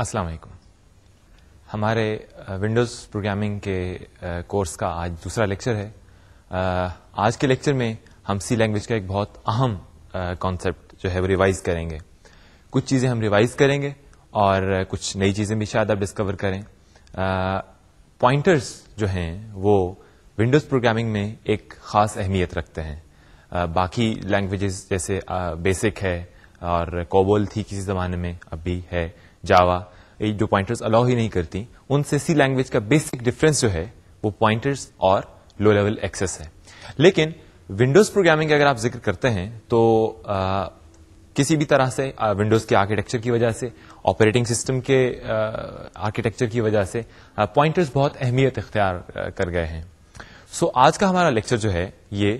अस्सलाम वालेकुम हमारे विंडोज़ प्रोग्रामिंग के कोर्स का आज दूसरा लेक्चर है आज के लेक्चर में हम सी लैंग्वेज का एक बहुत अहम कॉन्सेप्ट जो है वो रिवाइज करेंगे कुछ चीज़ें हम रिवाइज करेंगे और कुछ नई चीज़ें भी शायद आप डिस्कवर करें पॉइंटर्स जो हैं वो विंडोज़ प्रोग्रामिंग में एक ख़ास अहमियत रखते हैं आ, बाकी लैंग्वेजेस जैसे बेसिक है और कोबोल थी किसी ज़माने में अब भी है जावा ये जो पॉइंटर्स अलाउ ही नहीं करती उनसे सी लैंग्वेज का बेसिक डिफरेंस जो है वो पॉइंटर्स और लो लेवल एक्सेस है लेकिन विंडोज प्रोग्रामिंग अगर आप जिक्र करते हैं तो आ, किसी भी तरह से विंडोज के आर्किटेक्चर की वजह से ऑपरेटिंग सिस्टम के आर्किटेक्चर की वजह से पॉइंटर्स बहुत अहमियत इख्तियार कर गए हैं सो so, आज का हमारा लेक्चर जो है ये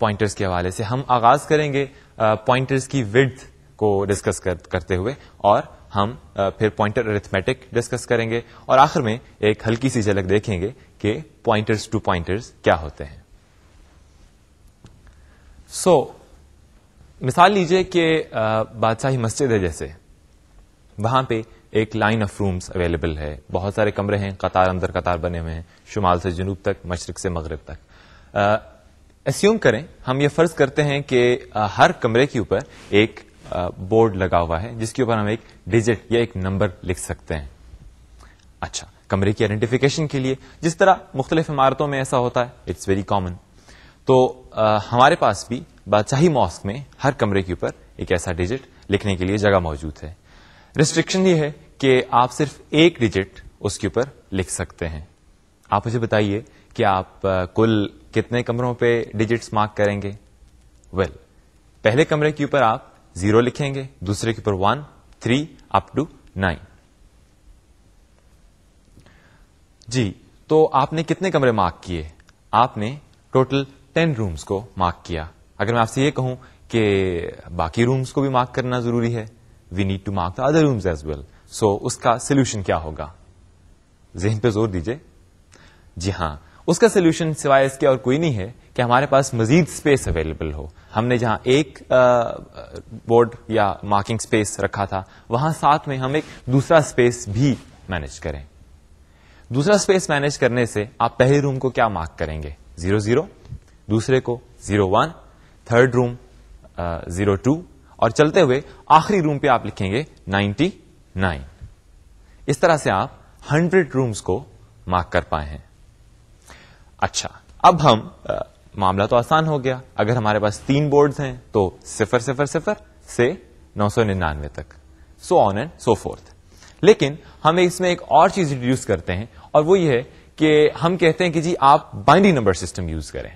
पॉइंटर्स के हवाले से हम आगाज करेंगे पॉइंटर्स की विड्थ को डिस्कस कर, करते हुए और हम फिर पॉइंटर अरिथमेटिक डिस्कस करेंगे और आखिर में एक हल्की सी झलक देखेंगे कि पॉइंटर्स टू पॉइंटर्स क्या होते हैं सो so, मिसाल लीजिए कि बादशाही मस्जिद है जैसे वहां पे एक लाइन ऑफ रूम्स अवेलेबल है बहुत सारे कमरे हैं कतार अंदर कतार बने हुए हैं शुमाल से जनूब तक मशरक से मगरब तक एस्यूम करें हम ये फर्ज करते हैं कि हर कमरे के ऊपर एक बोर्ड लगा हुआ है जिसके ऊपर हम एक डिजिट या एक नंबर लिख सकते हैं अच्छा कमरे की आइडेंटिफिकेशन के लिए जिस तरह मुख्तलिफ इमारतों में ऐसा होता है इट्स वेरी कॉमन तो आ, हमारे पास भी बादशाही मॉस्क में हर कमरे के ऊपर एक ऐसा डिजिट लिखने के लिए जगह मौजूद है रिस्ट्रिक्शन ये है कि आप सिर्फ एक डिजिट उसके ऊपर लिख सकते हैं आप मुझे बताइए कि आप कुल कितने कमरों पे डिजिट्स मार्क करेंगे वेल well, पहले कमरे के ऊपर आप जीरो लिखेंगे दूसरे के ऊपर one three up to nine जी तो आपने कितने कमरे मार्क किए आपने टोटल टेन रूम्स को मार्क किया अगर मैं आपसे ये कहूं कि बाकी रूम्स को भी मार्क करना जरूरी है we need to mark the other rooms as well so उसका सोल्यूशन क्या होगा जहन पे जोर दीजिए जी हाँ उसका सोल्यूशन सिवाय इसके और कोई नहीं है कि हमारे पास मजीद स्पेस अवेलेबल हो हमने जहां एक बोर्ड या मार्किंग स्पेस रखा था वहां साथ में हम एक दूसरा स्पेस भी मैनेज करें दूसरा स्पेस मैनेज करने से आप पहले रूम को क्या मार्क करेंगे जीरो जीरो दूसरे को zero one third room zero two और चलते हुए आखिरी रूम पे आप लिखेंगे नाइन्टी नाइन इस तरह से आप हंड्रेड रूम्स को मार्क कर पाए हैं अच्छा अब हम मामला तो आसान हो गया अगर हमारे पास तीन बोर्ड्स हैं तो सिफर सिफर सिफर से नौ सौ निन्यानवे तक so on and so forth लेकिन हम इसमें एक और चीज इंट्रोड्यूस करते हैं और वो ये है कि हम कहते हैं कि जी आप बाइनरी नंबर सिस्टम यूज करें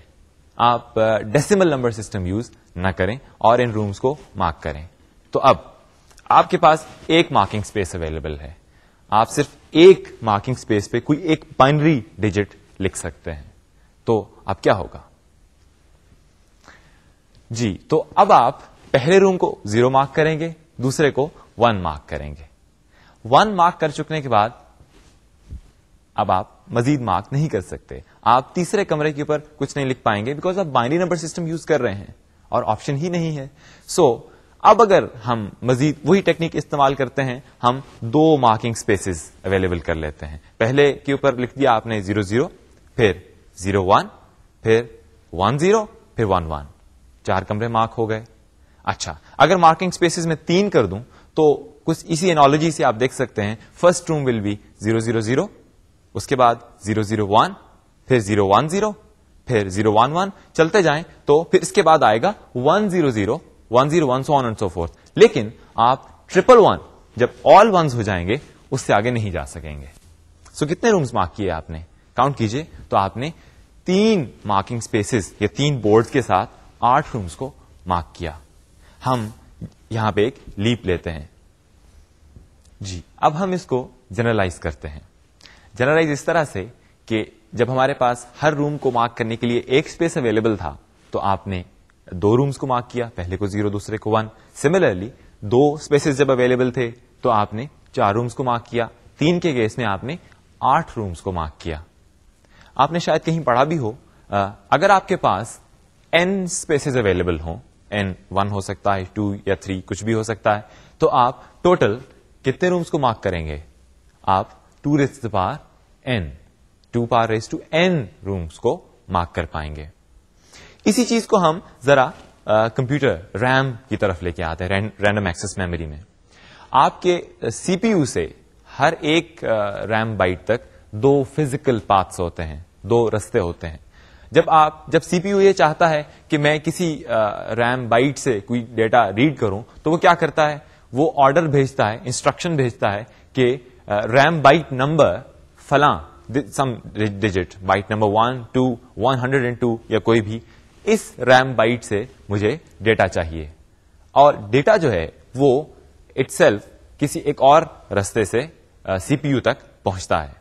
आप डेसिमल नंबर सिस्टम यूज ना करें और इन रूम्स को मार्क करें तो अब आपके पास एक मार्किंग स्पेस अवेलेबल है आप सिर्फ एक मार्किंग स्पेस पे कोई एक बाइनरी डिजिट लिख सकते हैं तो अब क्या होगा जी तो अब आप पहले रूम को जीरो मार्क करेंगे दूसरे को वन मार्क करेंगे वन मार्क कर चुकने के बाद अब आप मजीद मार्क नहीं कर सकते आप तीसरे कमरे के ऊपर कुछ नहीं लिख पाएंगे बिकॉज आप बाइनरी नंबर सिस्टम यूज कर रहे हैं और ऑप्शन ही नहीं है सो so, अब अगर हम मजीद वही टेक्निक इस्तेमाल करते हैं हम दो मार्किंग स्पेसेस अवेलेबल कर लेते हैं पहले के ऊपर लिख दिया आपने जीरो जीरो फिर जीरो वन फिर वन जीरो फिर वन वन चार कमरे मार्क हो गए अच्छा अगर मार्किंग स्पेसिस में तीन कर दूं तो कुछ इसी एनोलॉजी से आप देख सकते हैं first room will be zero zero zero उसके बाद जीरो जीरो वन फिर जीरो वन जीरो फिर जीरो वन वन चलते जाएं तो फिर इसके बाद आएगा one zero zero one zero one so on and so forth लेकिन आप ट्रिपल वन जब ऑल वंस हो जाएंगे उससे आगे नहीं जा सकेंगे सो so, कितने रूम्स मार्क किए आपने काउंट कीजिए तो आपने तीन मार्किंग स्पेसेस या तीन बोर्ड के साथ आठ रूम्स को मार्क किया हम यहां पे एक लीप लेते हैं जी अब हम इसको जनरलाइज करते हैं जनरलाइज इस तरह से कि जब हमारे पास हर रूम को मार्क करने के लिए एक स्पेस अवेलेबल था तो आपने दो रूम्स को मार्क किया पहले को जीरो दूसरे को वन सिमिलरली दो स्पेसेस जब अवेलेबल थे तो आपने चार रूम्स को मार्क किया तीन के केस में आपने आठ रूम्स को मार्क किया आपने शायद कहीं पढ़ा भी हो अगर आपके पास एन स्पेसेस अवेलेबल हों एन वन हो सकता है टू या थ्री कुछ भी हो सकता है तो आप टोटल कितने रूम्स को मार्क करेंगे आप two raise the power n two power raise to n rooms को मार्क कर पाएंगे इसी चीज को हम जरा कंप्यूटर रैम की तरफ लेके आते हैं रैंडम एक्सेस मेमोरी में आपके सीपीयू से हर एक रैम बाइट तक दो फिजिकल पाथ्स होते हैं दो रस्ते होते हैं जब आप जब सीपीयू ये चाहता है कि मैं किसी रैम बाइट से कोई डेटा रीड करूं तो वो क्या करता है वो ऑर्डर भेजता है इंस्ट्रक्शन भेजता है कि रैम बाइट नंबर फला some digit byte number one two one hundred and two या कोई भी इस रैम बाइट से मुझे डेटा चाहिए और डेटा जो है वो इट्सेल्फ किसी एक और रास्ते से सीपीयू तक पहुंचता है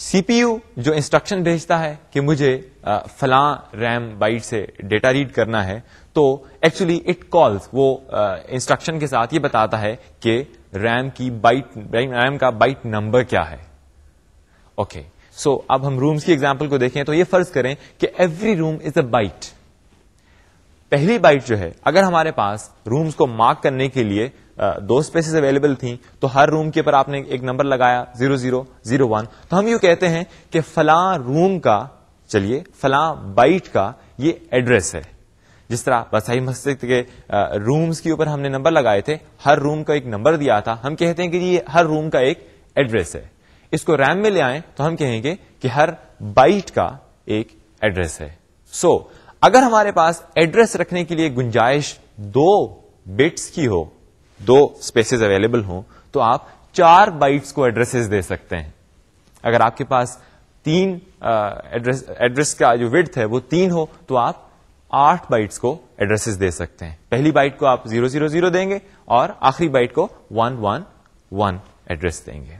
सीपीयू जो इंस्ट्रक्शन भेजता है कि मुझे फला रैम बाइट से डेटा रीड करना है तो एक्चुअली इट कॉल्स वो इंस्ट्रक्शन के साथ ये बताता है कि रैम की बाइट रैम का बाइट नंबर क्या है ओके okay. सो so, अब हम रूम्स की एग्जांपल को देखें तो ये फर्ज करें कि every room is a byte पहली बाइट जो है अगर हमारे पास रूम्स को मार्क करने के लिए दो स्पेसेस अवेलेबल थी तो हर रूम के ऊपर आपने एक नंबर लगाया जीरो जीरो जीरो वन तो हम यू कहते हैं कि फला रूम का चलिए फला बाइट का ये एड्रेस है जिस तरह बसाई मस्जिद के रूम्स के ऊपर हमने नंबर लगाए थे हर रूम का एक नंबर दिया था हम कहते हैं कि ये हर रूम का एक एड्रेस है इसको रैम में ले आए तो हम कहेंगे कि हर बाइट का एक एड्रेस है सो so, अगर हमारे पास एड्रेस रखने के लिए गुंजाइश दो बिट्स की हो दो स्पेसेस अवेलेबल हों तो आप चार बाइट्स को एड्रेसेस दे सकते हैं अगर आपके पास तीन एड्रेस एड्रेस का जो विड्थ है वो तीन हो तो आप आठ बाइट्स को एड्रेसेस दे सकते हैं पहली बाइट को आप जीरो जीरो जीरो देंगे और आखिरी बाइट को वन वन वन एड्रेस देंगे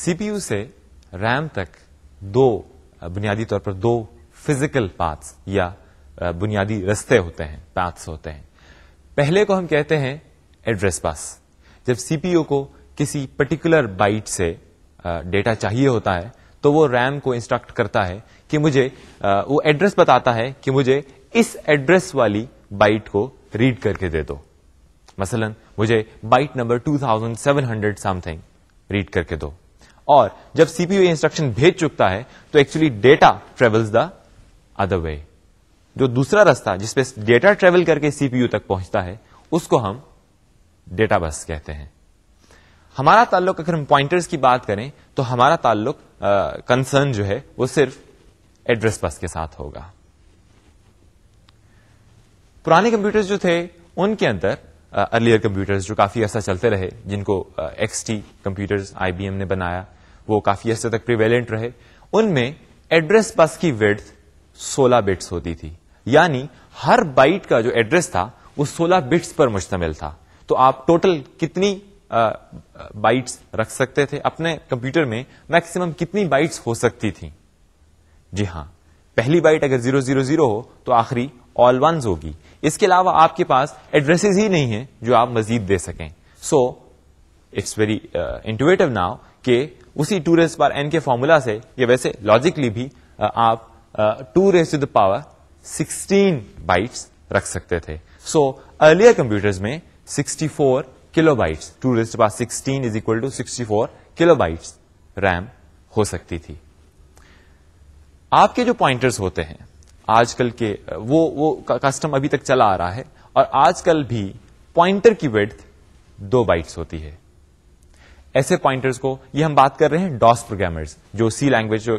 सीपीयू से रैम तक दो बुनियादी तौर पर दो फिजिकल पाथ्स या बुनियादी रस्ते होते हैं पैथ्स होते हैं पहले को हम कहते हैं एड्रेस बस जब सीपीयू को किसी पर्टिकुलर बाइट से डेटा चाहिए होता है तो वो रैम को इंस्ट्रक्ट करता है कि मुझे आ, वो एड्रेस बताता है कि मुझे इस एड्रेस वाली बाइट को रीड करके दे दो मसलन मुझे बाइट नंबर 2700 समथिंग रीड करके दो और जब सीपीयू इंस्ट्रक्शन भेज चुकता है तो actually data travels the other way जो दूसरा रास्ता जिसपे डेटा ट्रेवल करके सीपीयू तक पहुंचता है उसको हम डेटा बस कहते हैं हमारा ताल्लुक अगर हम पॉइंटर्स की बात करें तो हमारा ताल्लुक कंसर्न जो है वो सिर्फ एड्रेस बस के साथ होगा पुराने कंप्यूटर्स जो थे उनके अंदर अर्लियर कंप्यूटर्स जो काफी अर्सा चलते रहे जिनको एक्सटी कंप्यूटर्स आईबीएम ने बनाया वो काफी अर्से तक प्रिवेलेंट रहे उनमें एड्रेस बस की विड्थ 16 बिट्स होती थी यानी हर बाइट का जो एड्रेस था वो 16 बिट्स पर मुश्तमिल था तो आप टोटल कितनी बाइट्स रख सकते थे अपने कंप्यूटर में मैक्सिमम कितनी बाइट्स हो सकती थी जी हां पहली बाइट अगर जीरो जीरो जीरो हो तो आखिरी ऑल वंस होगी इसके अलावा आपके पास एड्रेसेस ही नहीं है जो आप मजीद दे सकें so it's very intuitive now कि उसी टू रेस बार एन के फॉर्मूला से या वैसे लॉजिकली भी uh, आप two raise to the power 16 bytes रख सकते थे सो अर्लियर कंप्यूटर्स में 64 kilobytes two raised power sixteen is equal to sixty four kilobytes RAM हो सकती थी आपके जो पॉइंटर्स होते हैं आजकल के वो वो कस्टम अभी तक चला आ रहा है और आजकल भी पॉइंटर की वेड्थ दो बाइट्स होती है ऐसे पॉइंटर्स को ये हम बात कर रहे हैं डॉस प्रोग्रामर्स जो सी लैंग्वेज जो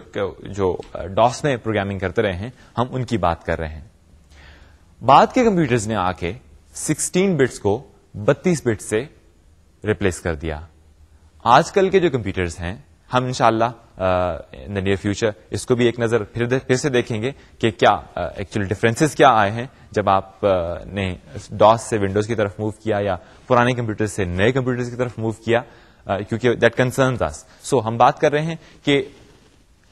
जो डॉस में प्रोग्रामिंग करते रहे हैं हम उनकी बात कर रहे हैं बाद के कंप्यूटर्स ने आके 16 बिट्स को 32 बिट्स से रिप्लेस कर दिया आजकल के जो कंप्यूटर्स हैं हम इंशाला इन द नियर फ्यूचर इसको भी एक नज़र फिर फिर से देखेंगे कि क्या एक्चुअल uh, डिफरेंसेस क्या आए हैं जब आप uh, ने डॉस से विंडोज़ की तरफ मूव किया या पुराने कंप्यूटर से नए कंप्यूटर्स की तरफ मूव किया क्योंकि दैट कंसर्न अस सो हम बात कर रहे हैं कि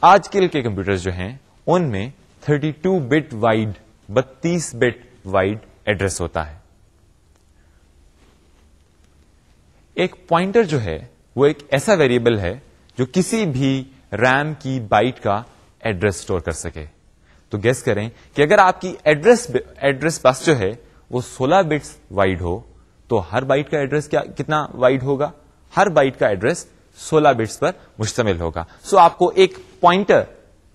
आजकल के कंप्यूटर्स जो हैं उनमें 32 bit wide 32 bit wide address होता है एक पॉइंटर जो है वो एक ऐसा वेरिएबल है जो किसी भी रैम की बाइट का एड्रेस स्टोर कर सके तो गेस करें कि अगर आपकी एड्रेस एड्रेस बस जो है वो 16 बिट्स वाइड हो तो हर बाइट का एड्रेस क्या कितना वाइड होगा हर बाइट का एड्रेस 16 बिट्स पर मुश्तमिल होगा सो so, आपको एक पॉइंटर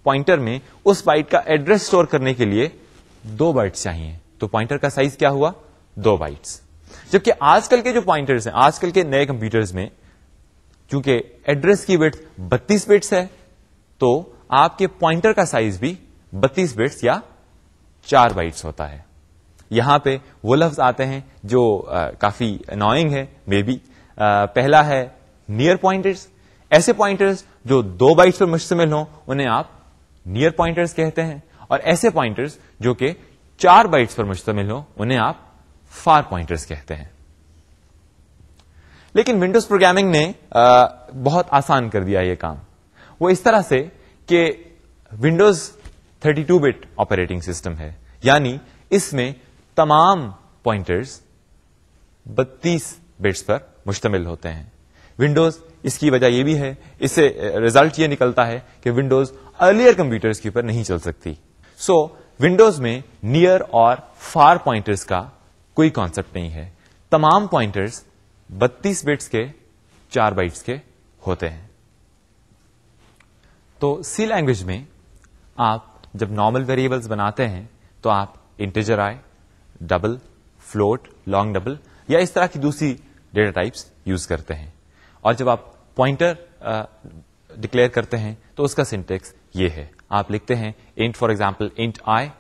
पॉइंटर में उस बाइट का एड्रेस स्टोर करने के लिए दो बाइट्स चाहिए तो पॉइंटर का साइज क्या हुआ दो बाइट्स जबकि आजकल के जो पॉइंटर्स हैं आजकल के नए कंप्यूटर्स में क्योंकि एड्रेस की बिट्स 32 बिट्स है तो आपके पॉइंटर का साइज भी 32 बिट्स या चार बाइट्स होता है यहां पे वो लफ्ज आते हैं जो आ, काफी अनोइंग है मे बी पहला है नियर पॉइंटर्स ऐसे पॉइंटर्स जो दो बाइट्स पर मुश्तमिल हों उन्हें आप नियर पॉइंटर्स कहते हैं और ऐसे पॉइंटर्स जो कि चार बाइट्स पर मुश्तमिल हों उन्हें आप फार पॉइंटर्स कहते हैं लेकिन विंडोज प्रोग्रामिंग ने आ, बहुत आसान कर दिया यह काम वो इस तरह से कि विंडोज 32 बिट ऑपरेटिंग सिस्टम है यानी इसमें तमाम पॉइंटर्स 32 बिट्स पर मुश्तमिल होते हैं विंडोज इसकी वजह यह भी है इससे रिजल्ट ये निकलता है कि विंडोज अर्लियर कंप्यूटर्स के ऊपर नहीं चल सकती सो so, विंडोज में नियर और फार पॉइंटर्स का कोई कॉन्सेप्ट नहीं है तमाम पॉइंटर्स 32 बिट्स के चार बाइट्स के होते हैं तो सी लैंग्वेज में आप जब नॉर्मल वेरिएबल्स बनाते हैं तो आप इंटेजर आए डबल फ्लोट लॉन्ग डबल या इस तरह की दूसरी डेटा टाइप्स यूज करते हैं और जब आप पॉइंटर डिक्लेयर करते हैं तो उसका सिंटेक्स ये है आप लिखते हैं int for example int I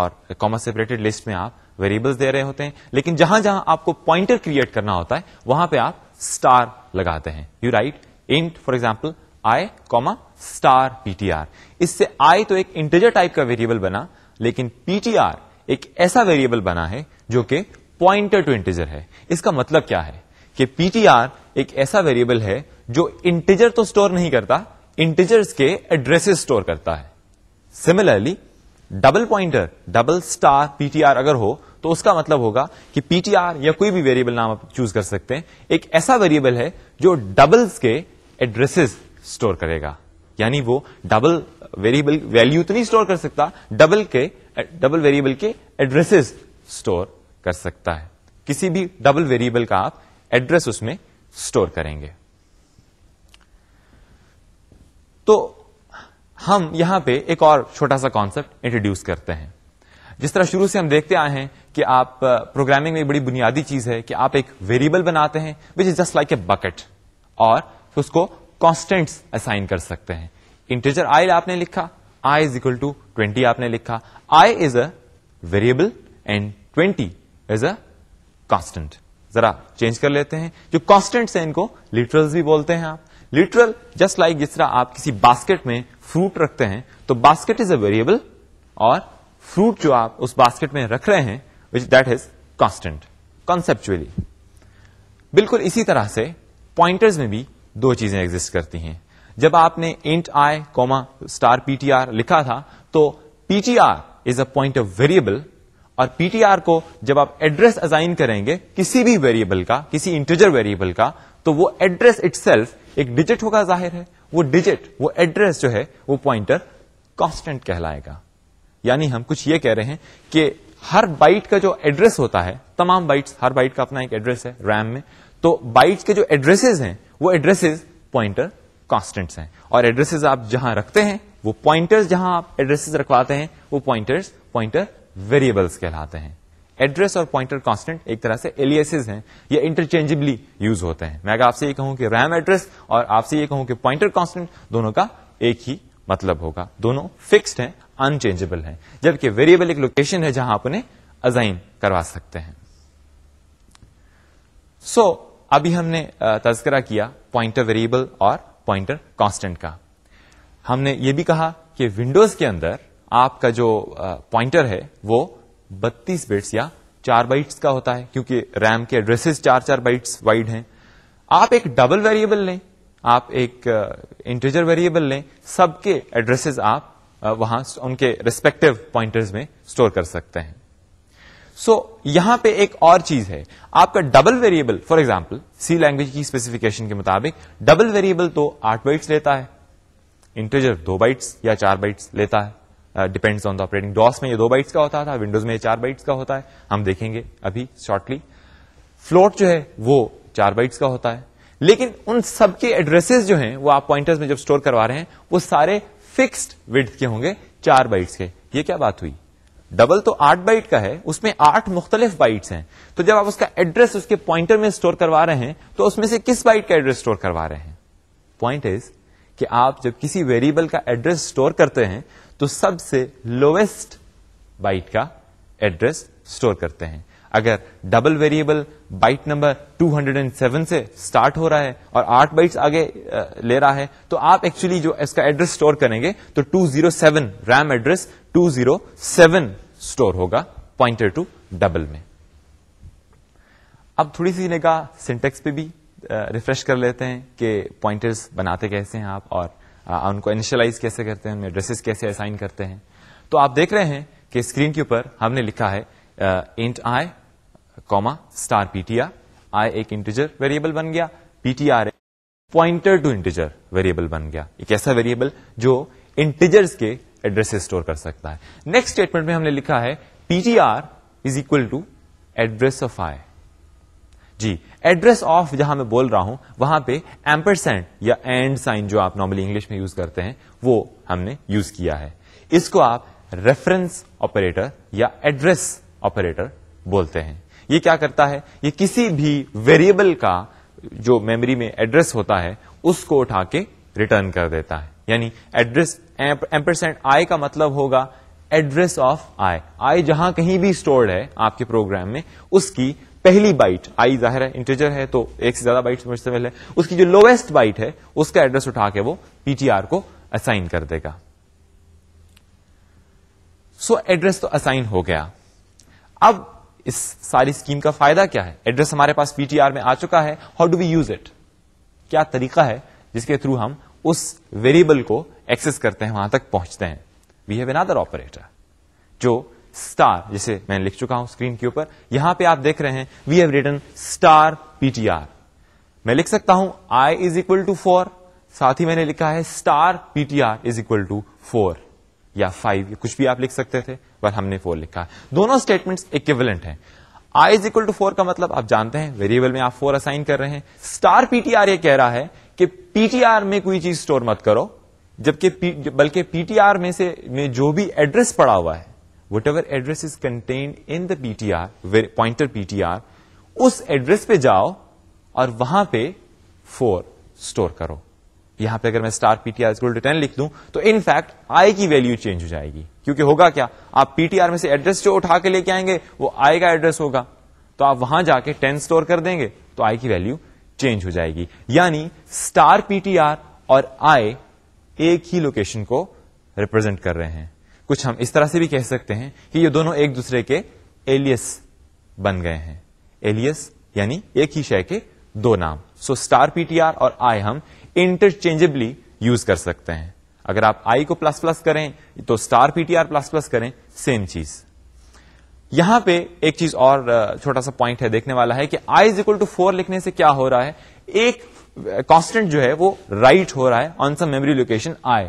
और कॉमा सेपरेटेड लिस्ट में आप वेरिएबल्स दे रहे होते हैं लेकिन जहां जहां आपको पॉइंटर क्रिएट करना होता है वहां पे आप स्टार लगाते हैं you write int for example I comma star PTR इससे आई तो एक इंटेजर टाइप का वेरिएबल बना लेकिन पीटीआर एक ऐसा वेरिएबल बना है जो कि पॉइंटर टू इंटेजर है इसका मतलब क्या है कि पीटीआर एक ऐसा वेरिएबल है जो इंटीजर तो स्टोर नहीं करता इंटीजर्स के एड्रेसेस स्टोर करता है similarly double pointer double star PTR अगर हो तो उसका मतलब होगा कि पीटीआर या कोई भी वेरिएबल नाम आप चूज कर सकते हैं एक ऐसा वेरिएबल है जो डबल्स के एड्रेसेस स्टोर करेगा यानी वो डबल वेरिएबल वैल्यू तो नहीं स्टोर कर सकता डबल के डबल वेरिएबल के एड्रेसेस स्टोर कर सकता है किसी भी डबल वेरिएबल का आप एड्रेस उसमें स्टोर करेंगे तो हम यहां पे एक और छोटा सा कॉन्सेप्ट इंट्रोड्यूस करते हैं जिस तरह शुरू से हम देखते आए हैं कि आप प्रोग्रामिंग में बड़ी बुनियादी चीज है कि आप एक वेरिएबल बनाते हैं which is just like a bucket और तो उसको कॉन्स्टेंट्स असाइन कर सकते हैं इंटीजर आई आपने लिखा I is equal to twenty आपने लिखा I is a variable and twenty is a constant जरा चेंज कर लेते हैं जो कॉन्स्टेंट्स हैं इनको लिटरल्स भी बोलते हैं आप लिटरल जस्ट लाइक जिस तरह आप किसी बास्केट में फ्रूट रखते हैं तो बास्केट इज अ वेरिएबल और फ्रूट जो आप उस बास्केट में रख रहे हैं which that is constant conceptually बिल्कुल इसी तरह से पॉइंटर्स में भी दो चीजें एग्जिस्ट करती हैं जब आपने int I comma star PTR लिखा था तो PTR is a point of variable और पीटीआर को जब आप एड्रेस असाइन करेंगे किसी भी वेरिएबल का किसी इंटीजर वेरिएबल का तो वो एड्रेस इटसेल्फ एक डिजिट होगा जाहिर है वो डिजिट वो एड्रेस जो है वो पॉइंटर कांस्टेंट कहलाएगा यानी हम कुछ ये कह रहे हैं कि हर बाइट का जो एड्रेस होता है तमाम बाइट्स हर बाइट का अपना एक एड्रेस है रैम में तो बाइट्स के जो एड्रेसेस हैं वो एड्रेसेस पॉइंटर कांस्टेंट्स हैं और एड्रेसेस आप जहां रखते हैं वो पॉइंटर्स जहां आप एड्रेसेस रखवाते हैं वो पॉइंटर्स पॉइंटर वेरिएबल्स कहलाते हैं एड्रेस और पॉइंटर कांस्टेंट एक तरह से एलियसेस हैं ये इंटरचेंजेबली यूज होते हैं मैं अगर आपसे ये कहूं कि रैम एड्रेस और आपसे ये कहूं कि पॉइंटर कांस्टेंट दोनों का एक ही मतलब होगा दोनों फिक्स्ड हैं अनचेंजेबल हैं जबकि वेरिएबल एक लोकेशन है जहां आप उन्हें अजाइन करवा सकते हैं सो so, अभी हमने तस्करा किया पॉइंटर वेरिएबल और पॉइंटर कांस्टेंट का हमने ये भी कहा कि विंडोज के अंदर आपका जो पॉइंटर है वो 32 बिट्स या चार बाइट्स का होता है क्योंकि रैम के एड्रेसेस चार चार बाइट्स वाइड हैं आप एक डबल वेरिएबल लें आप एक इंटीजर वेरिएबल लें सबके एड्रेसेस आप वहां उनके रिस्पेक्टिव पॉइंटर्स में स्टोर कर सकते हैं सो so, यहां पे एक और चीज है आपका double variable for example C language की स्पेसिफिकेशन के मुताबिक डबल वेरिएबल तो आठ बाइट्स लेता है इंटीजर दो बाइट्स या चार बाइट्स लेता है depends on the operating DOS में ये दो बाइट्स का होता था विंडोज में चार बाइट्स का होता है हम देखेंगे अभी शॉर्टली फ्लोट जो है वो चार बाइट्स का होता है लेकिन उन सबके एड्रेसेस जो हैं वो आप पॉइंटर्स में जब स्टोर करवा रहे हैं वो सारे फिक्स्ड विड्थ के होंगे चार बाइट्स के ये क्या बात हुई डबल तो आठ बाइट का है उसमें आठ मुख्तलिफ बाइट्स हैं तो जब आप उसका एड्रेस उसके पॉइंटर में स्टोर करवा रहे हैं तो उसमें से किस बाइट का एड्रेस स्टोर करवा रहे हैं पॉइंट इज कि आप जब किसी वेरिएबल का एड्रेस स्टोर करते हैं तो सबसे लोवेस्ट बाइट का एड्रेस स्टोर करते हैं अगर डबल वेरिएबल बाइट नंबर 207 से स्टार्ट हो रहा है और 8 बाइट्स आगे ले रहा है तो आप एक्चुअली जो इसका एड्रेस स्टोर करेंगे तो 207 रैम एड्रेस 207 स्टोर होगा पॉइंटर टू डबल में अब थोड़ी सी निगाह सिंटेक्स पे भी रिफ्रेश कर लेते हैं कि पॉइंटर्स बनाते कैसे हैं आप और आ, उनको इनिशियलाइज कैसे करते हैं उनमें एड्रेसेस कैसे असाइन करते हैं तो आप देख रहे हैं कि स्क्रीन के ऊपर हमने लिखा है int I comma star PTR I एक इंटीजर वेरिएबल बन गया PTR pointer to integer variable बन गया एक ऐसा वेरिएबल जो इंटीजर्स के एड्रेस स्टोर कर सकता है नेक्स्ट स्टेटमेंट में हमने लिखा है PTR is equal to address of I जी एड्रेस ऑफ जहां मैं बोल रहा हूं वहां पे एम्परसेंड या एंड साइन जो आप नॉर्मली इंग्लिश में यूज करते हैं वो हमने यूज किया है इसको आप रेफरेंस ऑपरेटर या एड्रेस ऑपरेटर बोलते हैं ये क्या करता है ये किसी भी वेरिएबल का जो मेमोरी में एड्रेस होता है उसको उठा के रिटर्न कर देता है यानी एड्रेस एम्परसेंट आई का मतलब होगा एड्रेस ऑफ आई आई जहां कहीं भी स्टोर्ड है आपके प्रोग्राम में उसकी पहली बाइट आई जाहिर है इंटेजर है तो एक से ज्यादा बाइट मुश्तमिल है उसकी जो लोवेस्ट बाइट है उसका एड्रेस उठा के वो पीटीआर को असाइन कर देगा सो so, एड्रेस तो असाइन हो गया अब इस सारी स्कीम का फायदा क्या है एड्रेस हमारे पास पीटीआर में आ चुका है how do we use it क्या तरीका है जिसके थ्रू हम उस वेरिएबल को एक्सेस करते हैं वहां तक पहुंचते हैं वी हैव अनदर ऑपरेटर जो स्टार जिसे मैं लिख चुका हूं स्क्रीन के ऊपर यहां पे आप देख रहे हैं we have return star PTR मैं लिख सकता हूं I is equal to four साथ ही मैंने लिखा है star PTR is equal to four या फाइव कुछ भी आप लिख सकते थे पर हमने फोर लिखा है दोनों स्टेटमेंट इक्विवेलेंट हैं I is equal to four का मतलब आप जानते हैं वेरिएबल में आप फोर असाइन कर रहे हैं स्टार पीटीआर ये कह रहा है कि पीटीआर में कोई चीज स्टोर मत करो जबकि बल्कि पीटीआर में से में जो भी एड्रेस पड़ा हुआ है whatever address is contained in the PTR, pointer PTR, उस एड्रेस पे जाओ और वहां पे फोर स्टोर करो यहां पे अगर मैं star PTR equal to ten लिख दूं तो इनफैक्ट आई की वैल्यू चेंज हो जाएगी क्योंकि होगा क्या आप पीटीआर में से एड्रेस जो उठा के लेके आएंगे वो आई का एड्रेस होगा तो आप वहां जाके टेन स्टोर कर देंगे तो आई की वैल्यू चेंज हो जाएगी यानी स्टार पीटीआर और आई एक ही लोकेशन को रिप्रेजेंट कर रहे हैं कुछ हम इस तरह से भी कह सकते हैं कि ये दोनों एक दूसरे के एलियस बन गए हैं एलियस यानी एक ही शय के दो नाम सो स्टार पीटीआर और आई हम इंटरचेंजेबली यूज कर सकते हैं अगर आप आई को प्लस प्लस करें तो स्टार पीटीआर प्लस प्लस करें सेम चीज यहां पे एक चीज और छोटा सा पॉइंट है देखने वाला है कि I is equal to four लिखने से क्या हो रहा है एक कांस्टेंट जो है वो राइट right हो रहा है on some memory location I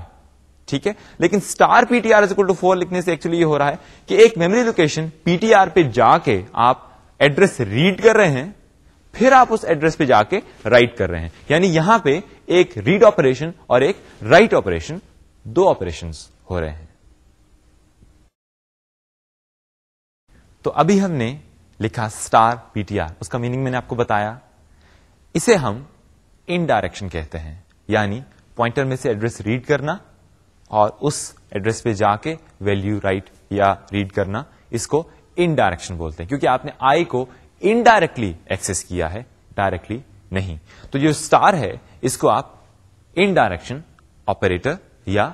ठीक है लेकिन star PTR is to four लिखने से एक्चुअली ये हो रहा है कि एक मेमोरी लोकेशन पीटीआर पे जाके आप एड्रेस रीड कर रहे हैं फिर आप उस एड्रेस पे जाके राइट कर रहे हैं यानी यहां पे एक रीड ऑपरेशन और एक राइट ऑपरेशन दो ऑपरेशन हो रहे हैं तो अभी हमने लिखा स्टार पीटीआर उसका मीनिंग मैंने आपको बताया इसे हम इन डायरेक्शन कहते हैं यानी पॉइंटर में से एड्रेस रीड करना और उस एड्रेस पे जाके वैल्यू राइट या रीड करना इसको इनडायरेक्शन बोलते हैं क्योंकि आपने आई को इनडायरेक्टली एक्सेस किया है डायरेक्टली नहीं तो जो स्टार है इसको आप इनडायरेक्शन ऑपरेटर या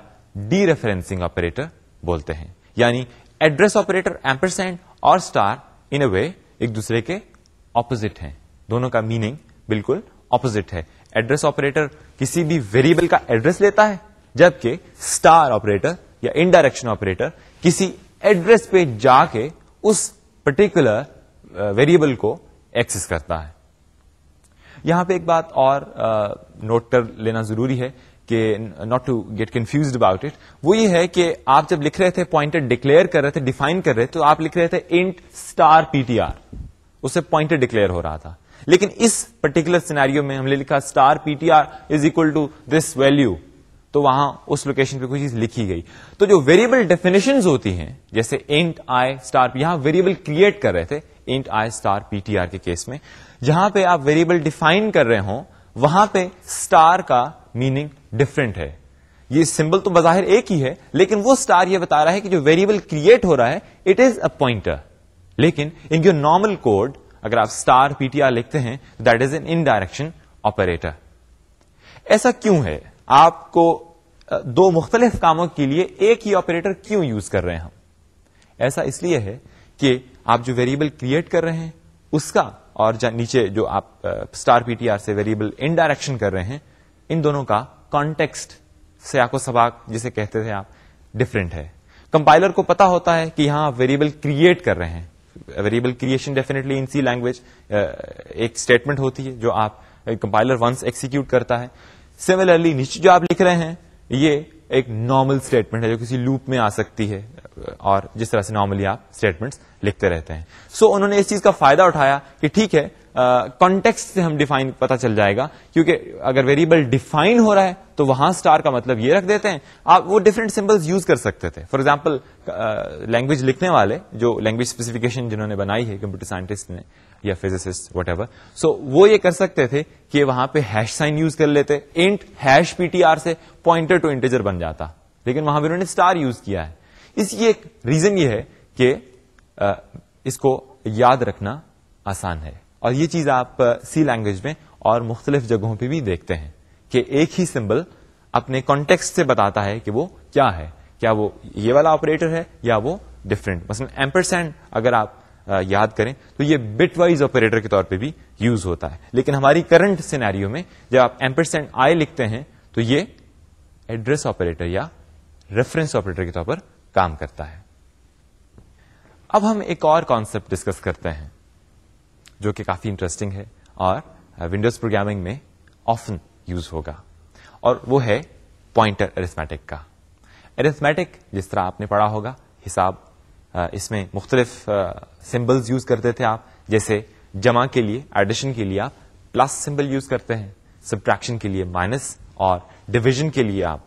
डी रेफरेंसिंग ऑपरेटर बोलते हैं यानी एड्रेस ऑपरेटर एम्परसैंड और स्टार इन अ वे एक दूसरे के ऑपोजिट हैं दोनों का मीनिंग बिल्कुल ऑपोजिट है एड्रेस ऑपरेटर किसी भी वेरिएबल का एड्रेस लेता है जबकि स्टार ऑपरेटर या इनडायरेक्शन ऑपरेटर किसी एड्रेस पे जाके उस पर्टिकुलर वेरिएबल uh, को एक्सेस करता है यहां पे एक बात और नोट uh, कर लेना जरूरी है कि not to get confuse about it वो ये है कि आप जब लिख रहे थे पॉइंटर डिक्लेयर कर रहे थे डिफाइन कर रहे थे तो आप लिख रहे थे इंट स्टार पीटीआर उससे पॉइंटर डिक्लेयर हो रहा था लेकिन इस पर्टिकुलर सिनेरियो में हमने लिखा star PTR is equal to this value तो वहां उस लोकेशन पे कोई चीज लिखी गई तो जो वेरिएबल डेफिनेशन होती हैं जैसे इंट आई स्टार यहां वेरिएबल क्रिएट कर रहे थे इंट आई स्टार पीटीआर के केस में जहां पे आप वेरिएबल डिफाइन कर रहे हो वहां पे स्टार का मीनिंग डिफरेंट है ये सिंबल तो बाहिर एक ही है लेकिन वो स्टार ये बता रहा है कि जो वेरिएबल क्रिएट हो रहा है इट इज अ पॉइंटर लेकिन इन योर नॉर्मल कोड अगर आप स्टार पीटीआर लिखते हैं that is an indirection operator ऐसा क्यों है आपको दो मुख्तलिफ कामों के लिए एक ही ऑपरेटर क्यों यूज कर रहे हैं हम ऐसा इसलिए है कि आप जो वेरिएबल क्रिएट कर रहे हैं उसका और नीचे जो आप स्टार पीटीआर से वेरिएबल इनडायरेक्शन कर रहे हैं इन दोनों का कॉन्टेक्स्ट से आको सबाक जिसे कहते थे आप डिफरेंट है कंपाइलर को पता होता है कि यहां आप वेरिएबल क्रिएट कर रहे हैं variable creation definitely in C language एक स्टेटमेंट होती है जो आप कंपाइलर वंस एक्सिक्यूट करता है सिमिलरली नीचे जो आप लिख रहे हैं ये एक नॉर्मल स्टेटमेंट है जो किसी लूप में आ सकती है और जिस तरह से नॉर्मली आप स्टेटमेंट्स लिखते रहते हैं सो so, उन्होंने इस चीज का फायदा उठाया कि ठीक है कॉन्टेक्स्ट से हम डिफाइन पता चल जाएगा क्योंकि अगर वेरिएबल डिफाइन हो रहा है तो वहां स्टार का मतलब ये रख देते हैं आप वो डिफरेंट सिंबल्स यूज कर सकते थे फॉर एग्जाम्पल लैंग्वेज लिखने वाले जो लैंग्वेज स्पेसिफिकेशन जिन्होंने बनाई है कंप्यूटर साइंटिस्ट ने या फिजिसिस्ट वट सो वो ये कर सकते थे कि वहां पे हैश साइन यूज कर लेते इंट हैश पीटीआर से पॉइंटर टू इंटीजर बन जाता लेकिन वहां पर उन्होंने स्टार यूज किया है इसकी एक रीजन ये है कि आ, इसको याद रखना आसान है और ये चीज आप सी लैंग्वेज में और मुख्तलिफ जगहों पे भी देखते हैं कि एक ही सिंबल अपने कॉन्टेक्स्ट से बताता है कि वो क्या है क्या वो ये वाला ऑपरेटर है या वो डिफरेंट मसलन एम्परसैंड अगर आप याद करें तो ये बिट वाइज ऑपरेटर के तौर पे भी यूज होता है लेकिन हमारी करंट सिनेरियो में जब आप एम्परसेंट आई लिखते हैं तो ये एड्रेस ऑपरेटर या रेफरेंस ऑपरेटर के तौर पर काम करता है अब हम एक और कॉन्सेप्ट डिस्कस करते हैं जो कि काफी इंटरेस्टिंग है और विंडोज प्रोग्रामिंग में ऑफन यूज होगा और वो है पॉइंटर एरिथमेटिक का एरिथमेटिक जिस तरह आपने पढ़ा होगा हिसाब इसमें मुख्तलिफ सिम्बल्स यूज करते थे आप जैसे जमा के लिए एडिशन के लिए आप प्लस सिंबल यूज करते हैं सब्ट्रैक्शन के लिए माइनस और डिवीजन के लिए आप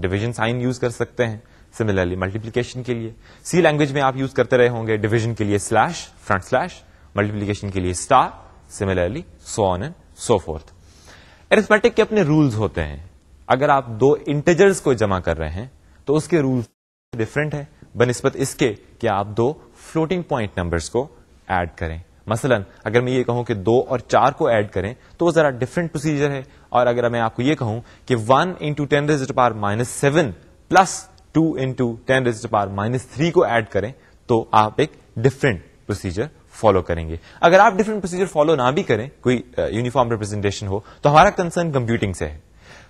डिवीजन साइन यूज कर सकते हैं सिमिलरली मल्टीप्लीकेशन के लिए सी लैंग्वेज में आप यूज करते रहे होंगे डिवीजन के लिए स्लैश फ्रंट स्लैश मल्टीप्लीकेशन के लिए star similarly so on and so forth arithmetic के अपने रूल्स होते हैं अगर आप दो इंटेजर्स को जमा कर रहे हैं तो उसके रूल्स डिफरेंट है बनस्पत इसके कि आप दो फ्लोटिंग पॉइंट नंबर्स को ऐड करें मसलन अगर मैं ये कहूं कि दो और चार को ऐड करें तो वो जरा डिफरेंट प्रोसीजर है और अगर मैं आपको ये कहूं कि one into ten raise power minus seven plus two into ten raise power minus three को ऐड करें तो आप एक डिफरेंट प्रोसीजर फॉलो करेंगे अगर आप डिफरेंट प्रोसीजर फॉलो ना भी करें कोई यूनिफॉर्म रिप्रेजेंटेशन हो तो हमारा कंसर्न कंप्यूटिंग से है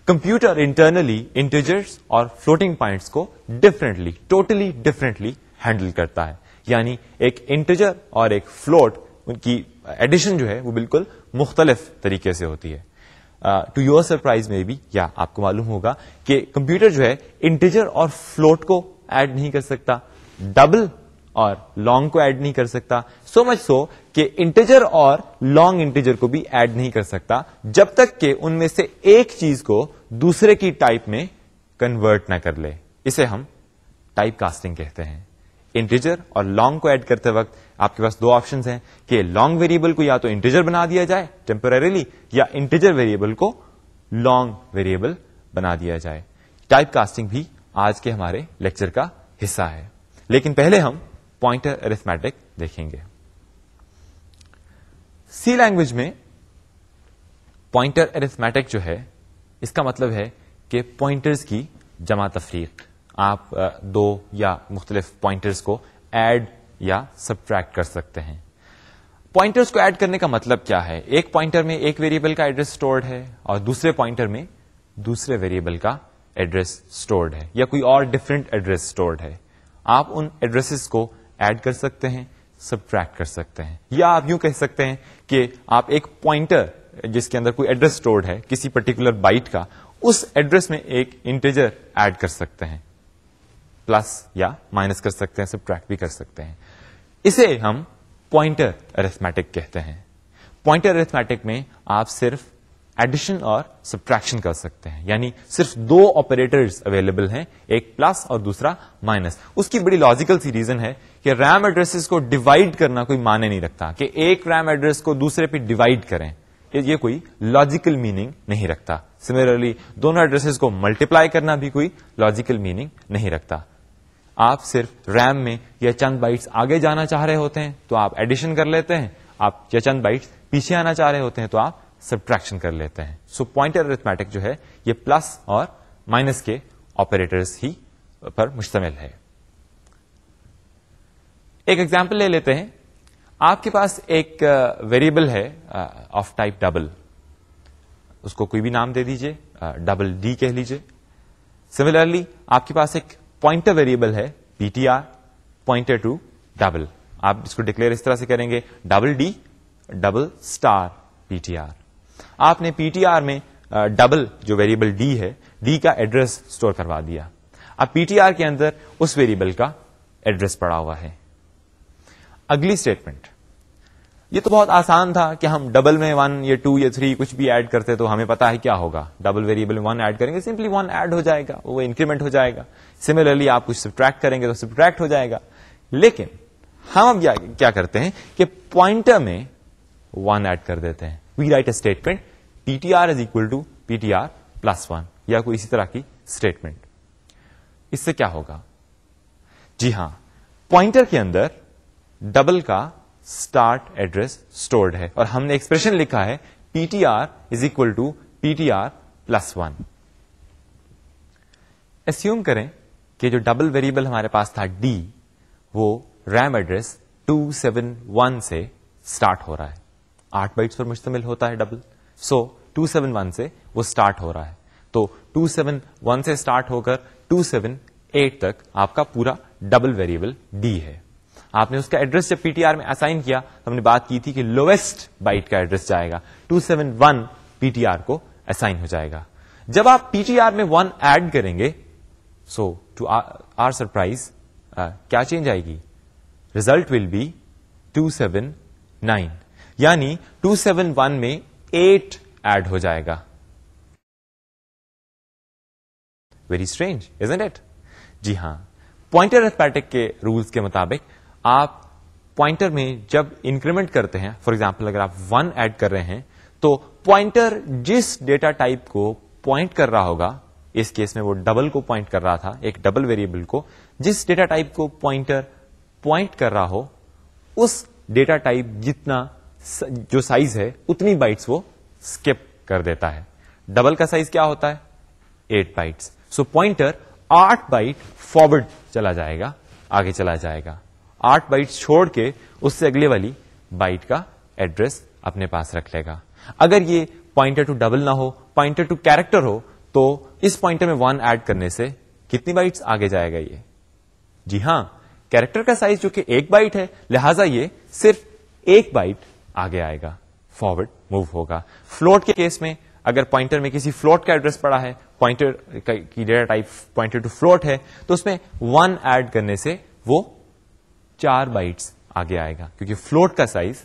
computer internally integers और floating points को differently, totally differently handle करता है यानी एक integer और एक float उनकी addition जो है वो बिल्कुल मुख्तलिफ तरीके से होती है टू योर सरप्राइज में भी या आपको मालूम होगा कि कंप्यूटर जो है इंटीजर और फ्लोट को ऐड नहीं कर सकता डबल और लॉन्ग को ऐड नहीं कर सकता सो मच सो कि इंटीजर और लॉन्ग इंटीजर को भी ऐड नहीं कर सकता जब तक कि उनमें से एक चीज को दूसरे की टाइप में कन्वर्ट ना कर ले इसे हम टाइप कास्टिंग कहते हैं इंटीजर और लॉन्ग को ऐड करते वक्त आपके पास दो ऑप्शन हैं कि लॉन्ग वेरिएबल को या तो इंटीजर बना दिया जाए टेम्पररीली या इंटीजर वेरिएबल को लॉन्ग वेरिएबल बना दिया जाए टाइप कास्टिंग भी आज के हमारे लेक्चर का हिस्सा है लेकिन पहले हम पॉइंटर अरिथमेटिक देखेंगे सी लैंग्वेज में पॉइंटर अरिथमेटिक जो है इसका मतलब है कि पॉइंटर्स की जमा तफरीक आप दो या मुख्तलिफ पॉइंटर्स को ऐड या सब्ट्रैक्ट कर सकते हैं पॉइंटर्स को ऐड करने का मतलब क्या है एक पॉइंटर में एक वेरिएबल का एड्रेस स्टोर्ड है और दूसरे पॉइंटर में दूसरे वेरिएबल का एड्रेस स्टोर्ड है या कोई और डिफरेंट एड्रेस स्टोर्ड है आप उन एड्रेसेस को ऐड कर सकते हैं सब्ट्रैक्ट कर सकते हैं या आप यूं कह सकते हैं कि आप एक पॉइंटर जिसके अंदर कोई एड्रेस स्टोर्ड है किसी पर्टिकुलर बाइट का उस एड्रेस में एक इंटेजर ऐड कर सकते हैं प्लस या माइनस कर सकते हैं सब भी कर सकते हैं इसे हम पॉइंटर अरेथमेटिक कहते हैं पॉइंटर अरेथमेटिक में आप सिर्फ एडिशन और सब्ट्रैक्शन कर सकते हैं यानी सिर्फ दो ऑपरेटर्स अवेलेबल हैं एक प्लस और दूसरा माइनस उसकी बड़ी लॉजिकल सी रीजन है कि रैम एड्रेसेस को डिवाइड करना कोई माने नहीं रखता कि एक रैम एड्रेस को दूसरे पे डिवाइड करें ये कोई लॉजिकल मीनिंग नहीं रखता सिमिलरली दोनों एड्रेसेस को मल्टीप्लाई करना भी कोई लॉजिकल मीनिंग नहीं रखता आप सिर्फ रैम में या चंद बाइट्स आगे जाना चाह रहे होते हैं तो आप एडिशन कर लेते हैं आप या चंद बाइट्स पीछे आना चाह रहे होते हैं तो आप सब्ट्रैक्शन कर लेते हैं सो पॉइंटर अरिथमेटिक जो है ये प्लस और माइनस के ऑपरेटर्स ही पर मुश्तमिल है एक एग्जाम्पल ले लेते हैं आपके पास एक वेरिएबल है ऑफ टाइप डबल उसको कोई भी नाम दे दीजिए डबल डी कह लीजिए सिमिलरली आपके पास एक पॉइंटर वेरिएबल है पीटीआर पॉइंटर टू डबल आप इसको डिक्लेयर इस तरह से करेंगे double D double star PTR आपने पीटीआर में डबल जो वेरिएबल डी है डी का एड्रेस स्टोर करवा दिया अब पीटीआर के अंदर उस वेरिएबल का एड्रेस पड़ा हुआ है अगली स्टेटमेंट ये तो बहुत आसान था कि हम डबल में वन ये टू ये थ्री कुछ भी ऐड करते तो हमें पता है क्या होगा डबल वेरिएबल में वन ऐड करेंगे सिंपली वन ऐड हो जाएगा वो इंक्रीमेंट हो जाएगा सिमिलरली आप कुछ सब्ट्रैक्ट करेंगे तो सब्ट्रैक्ट हो जाएगा लेकिन हम अब क्या करते हैं कि पॉइंटर में वन ऐड कर देते हैं we write a statement PTR is equal to PTR plus one या कोई इसी तरह की स्टेटमेंट इससे क्या होगा जी हां पॉइंटर के अंदर डबल का स्टार्ट एड्रेस स्टोर्ड है और हमने एक्सप्रेशन लिखा है PTR is equal to PTR plus one assume करें कि जो डबल वेरिएबल हमारे पास था डी वो रैम एड्रेस 271 से स्टार्ट हो रहा है आठ बाइट्स पर मुश्तमिल होता है डबल सो so, 271 से वो स्टार्ट हो रहा है तो 271 से स्टार्ट होकर 278 तक आपका पूरा डबल वेरिएबल डी है आपने उसका एड्रेस जब पीटीआर में असाइन किया तो हमने बात की थी कि लोवेस्ट बाइट का एड्रेस जाएगा 271 पीटीआर को असाइन हो जाएगा जब आप पीटीआर में वन ऐड करेंगे सो टू आर सरप्राइज क्या चेंज आएगी रिजल्ट विल बी 279 यानी 271 में 8 ऐड हो जाएगा वेरी स्ट्रेंज इजेंट इट जी हां पॉइंटर अर्थमेटिक के रूल्स के मुताबिक आप पॉइंटर में जब इंक्रीमेंट करते हैं फॉर एग्जाम्पल अगर आप वन ऐड कर रहे हैं तो पॉइंटर जिस डेटा टाइप को पॉइंट कर रहा होगा इस केस में वो डबल को पॉइंट कर रहा था एक डबल वेरिएबल को जिस डेटा टाइप को पॉइंटर पॉइंट कर रहा हो उस डेटा टाइप जितना जो साइज है उतनी बाइट्स वो स्किप कर देता है डबल का साइज क्या होता है एट बाइट्स सो पॉइंटर आठ बाइट फॉरवर्ड चला जाएगा आगे चला जाएगा आठ बाइट छोड़ के उससे अगले वाली बाइट का एड्रेस अपने पास रख लेगा अगर ये पॉइंटर टू डबल ना हो पॉइंटर टू कैरेक्टर हो तो इस पॉइंटर में वन ऐड करने से कितनी बाइट्स आगे जाएगा ये जी हां कैरेक्टर का साइज जो कि एक बाइट है लिहाजा ये सिर्फ एक बाइट आगे आएगा फॉरवर्ड मूव होगा फ्लोट के केस में अगर पॉइंटर में किसी फ्लोट का एड्रेस पड़ा है पॉइंटर की data type pointer to float है तो उसमें वन ऐड करने से वो चार बाइट्स आगे आएगा क्योंकि फ्लोट का साइज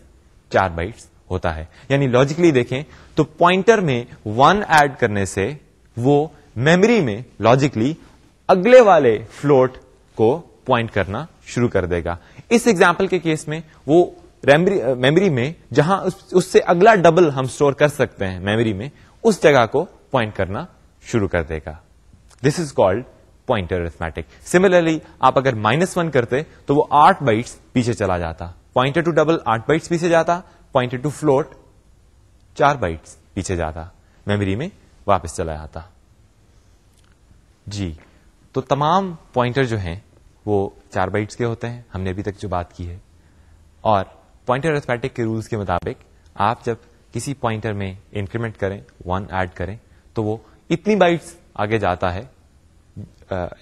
चार बाइट्स होता है यानी लॉजिकली देखें तो पॉइंटर में वन ऐड करने से वो मेमोरी में लॉजिकली अगले वाले फ्लोट को पॉइंट करना शुरू कर देगा इस एग्जाम्पल के केस में वो मेमोरी में जहां उस, उससे अगला डबल हम स्टोर कर सकते हैं मेमोरी में उस जगह को पॉइंट करना शुरू कर देगा this is called pointer arithmetic similarly आप अगर माइनस वन करते तो वो आठ बाइट्स पीछे चला जाता पॉइंटर टू डबल आठ बाइट्स पीछे जाता पॉइंटर टू फ्लोट चार बाइट्स पीछे जाता मेमोरी में वापस चला जाता जी तो तमाम पॉइंटर जो हैं वो चार बाइट्स के होते हैं हमने अभी तक जो बात की है और पॉइंटर अरिथमेटिक के रूल्स के मुताबिक आप जब किसी पॉइंटर में इंक्रीमेंट करें वन ऐड करें तो वो इतनी बाइट्स आगे जाता है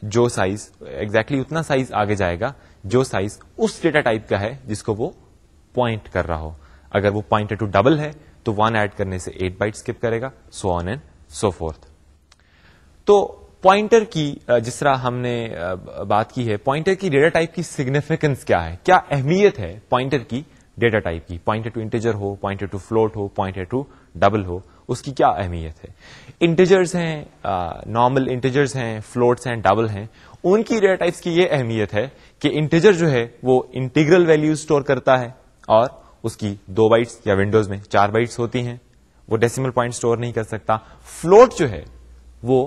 जो साइज एग्जैक्टली उतना साइज आगे जाएगा जो साइज उस डेटा टाइप का है जिसको वो पॉइंट कर रहा हो अगर वो पॉइंटर टू डबल है तो वन ऐड करने से एट बाइट स्किप करेगा so on and so forth तो पॉइंटर की जिस तरह हमने बात की है पॉइंटर की डेटा टाइप की सिग्निफिकेंस क्या है क्या अहमियत है पॉइंटर की डेटा टाइप की पॉइंटर टू इंटीजर हो पॉइंटर टू फ्लोट हो पॉइंटर टू डबल हो उसकी क्या अहमियत है इंटीजर्स हैं नॉर्मल इंटीजर्स हैं फ्लोट्स हैं डबल हैं उनकी डेटा टाइप्स की ये अहमियत है कि इंटीजर जो है वो इंटीग्रल वैल्यू स्टोर करता है और उसकी दो बाइट्स या विंडोज में चार बाइट्स होती हैं वो डेसिमल पॉइंट स्टोर नहीं कर सकता फ्लोट जो है वो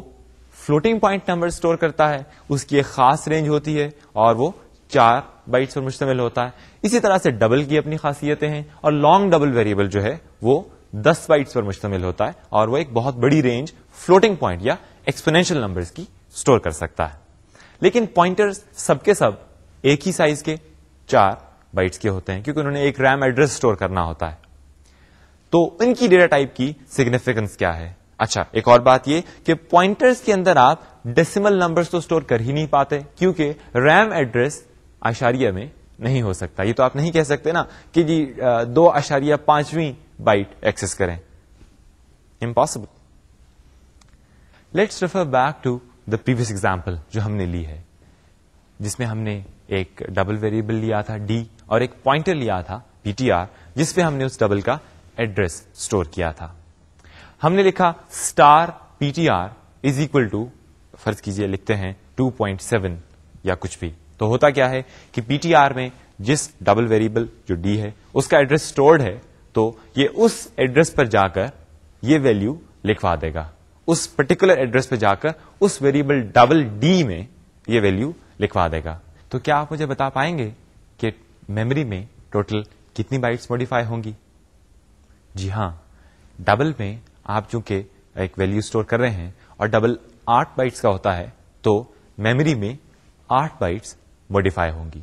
फ्लोटिंग पॉइंट नंबर स्टोर करता है उसकी एक खास रेंज होती है और वो चार बाइट्स पर मुश्तमिल होता है इसी तरह से डबल की अपनी खासियतें हैं और लॉन्ग डबल वेरिएबल जो है वो 10 बाइट्स पर मुश्तमिल होता है और वह एक बहुत बड़ी रेंज फ्लोटिंग पॉइंट या एक्सपोनेंशियल नंबर्स की स्टोर कर सकता है लेकिन पॉइंटर्स सबके सब एक ही साइज के चार बाइट्स के होते हैं क्योंकि उन्होंने एक रैम एड्रेस स्टोर करना होता है तो इनकी डेटा टाइप की सिग्निफिकेंस क्या है अच्छा एक और बात यह कि पॉइंटर्स के अंदर आप डेसिमल नंबर्स तो स्टोर कर ही नहीं पाते क्योंकि रैम एड्रेस आशारिया में नहीं हो सकता ये तो आप नहीं कह सकते ना कि जी दो आशारिया पांचवीं बाइट एक्सेस करें impossible let's refer back to the previous example जो हमने ली है जिसमें हमने एक डबल वेरिएबल लिया था डी और एक पॉइंटर लिया था पीटीआर जिसपे हमने उस डबल का एड्रेस स्टोर किया था हमने लिखा star PTR is equal to फर्ज कीजिए लिखते हैं 2.7 या कुछ भी तो होता क्या है कि पीटीआर में जिस डबल वेरिएबल जो डी है उसका एड्रेस स्टोर्ड है तो ये उस एड्रेस पर जाकर ये वैल्यू लिखवा देगा उस पर्टिकुलर एड्रेस पर जाकर उस वेरिएबल डबल डी में ये वैल्यू लिखवा देगा तो क्या आप मुझे बता पाएंगे कि मेमोरी में टोटल कितनी बाइट्स मॉडिफाई होंगी जी हां डबल में आप चूंकि एक वैल्यू स्टोर कर रहे हैं और डबल आठ बाइट्स का होता है तो मेमोरी में आठ बाइट्स मॉडिफाई होंगी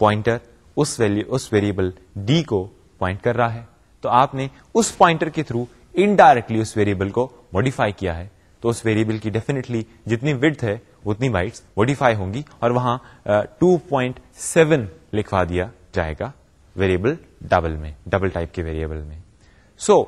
पॉइंटर उस वैल्यू उस वेरिएबल डी को पॉइंट कर रहा है तो आपने उस पॉइंटर के थ्रू इनडायरेक्टली उस वेरिएबल को मॉडिफाई किया है तो उस वेरिएबल की डेफिनेटली जितनी विड्थ है उतनी वाइट्स मॉडिफाई होंगी और वहां टू पॉइंट सेवन लिखवा दिया जाएगा वेरिएबल डबल में डबल टाइप के वेरिएबल में सो so,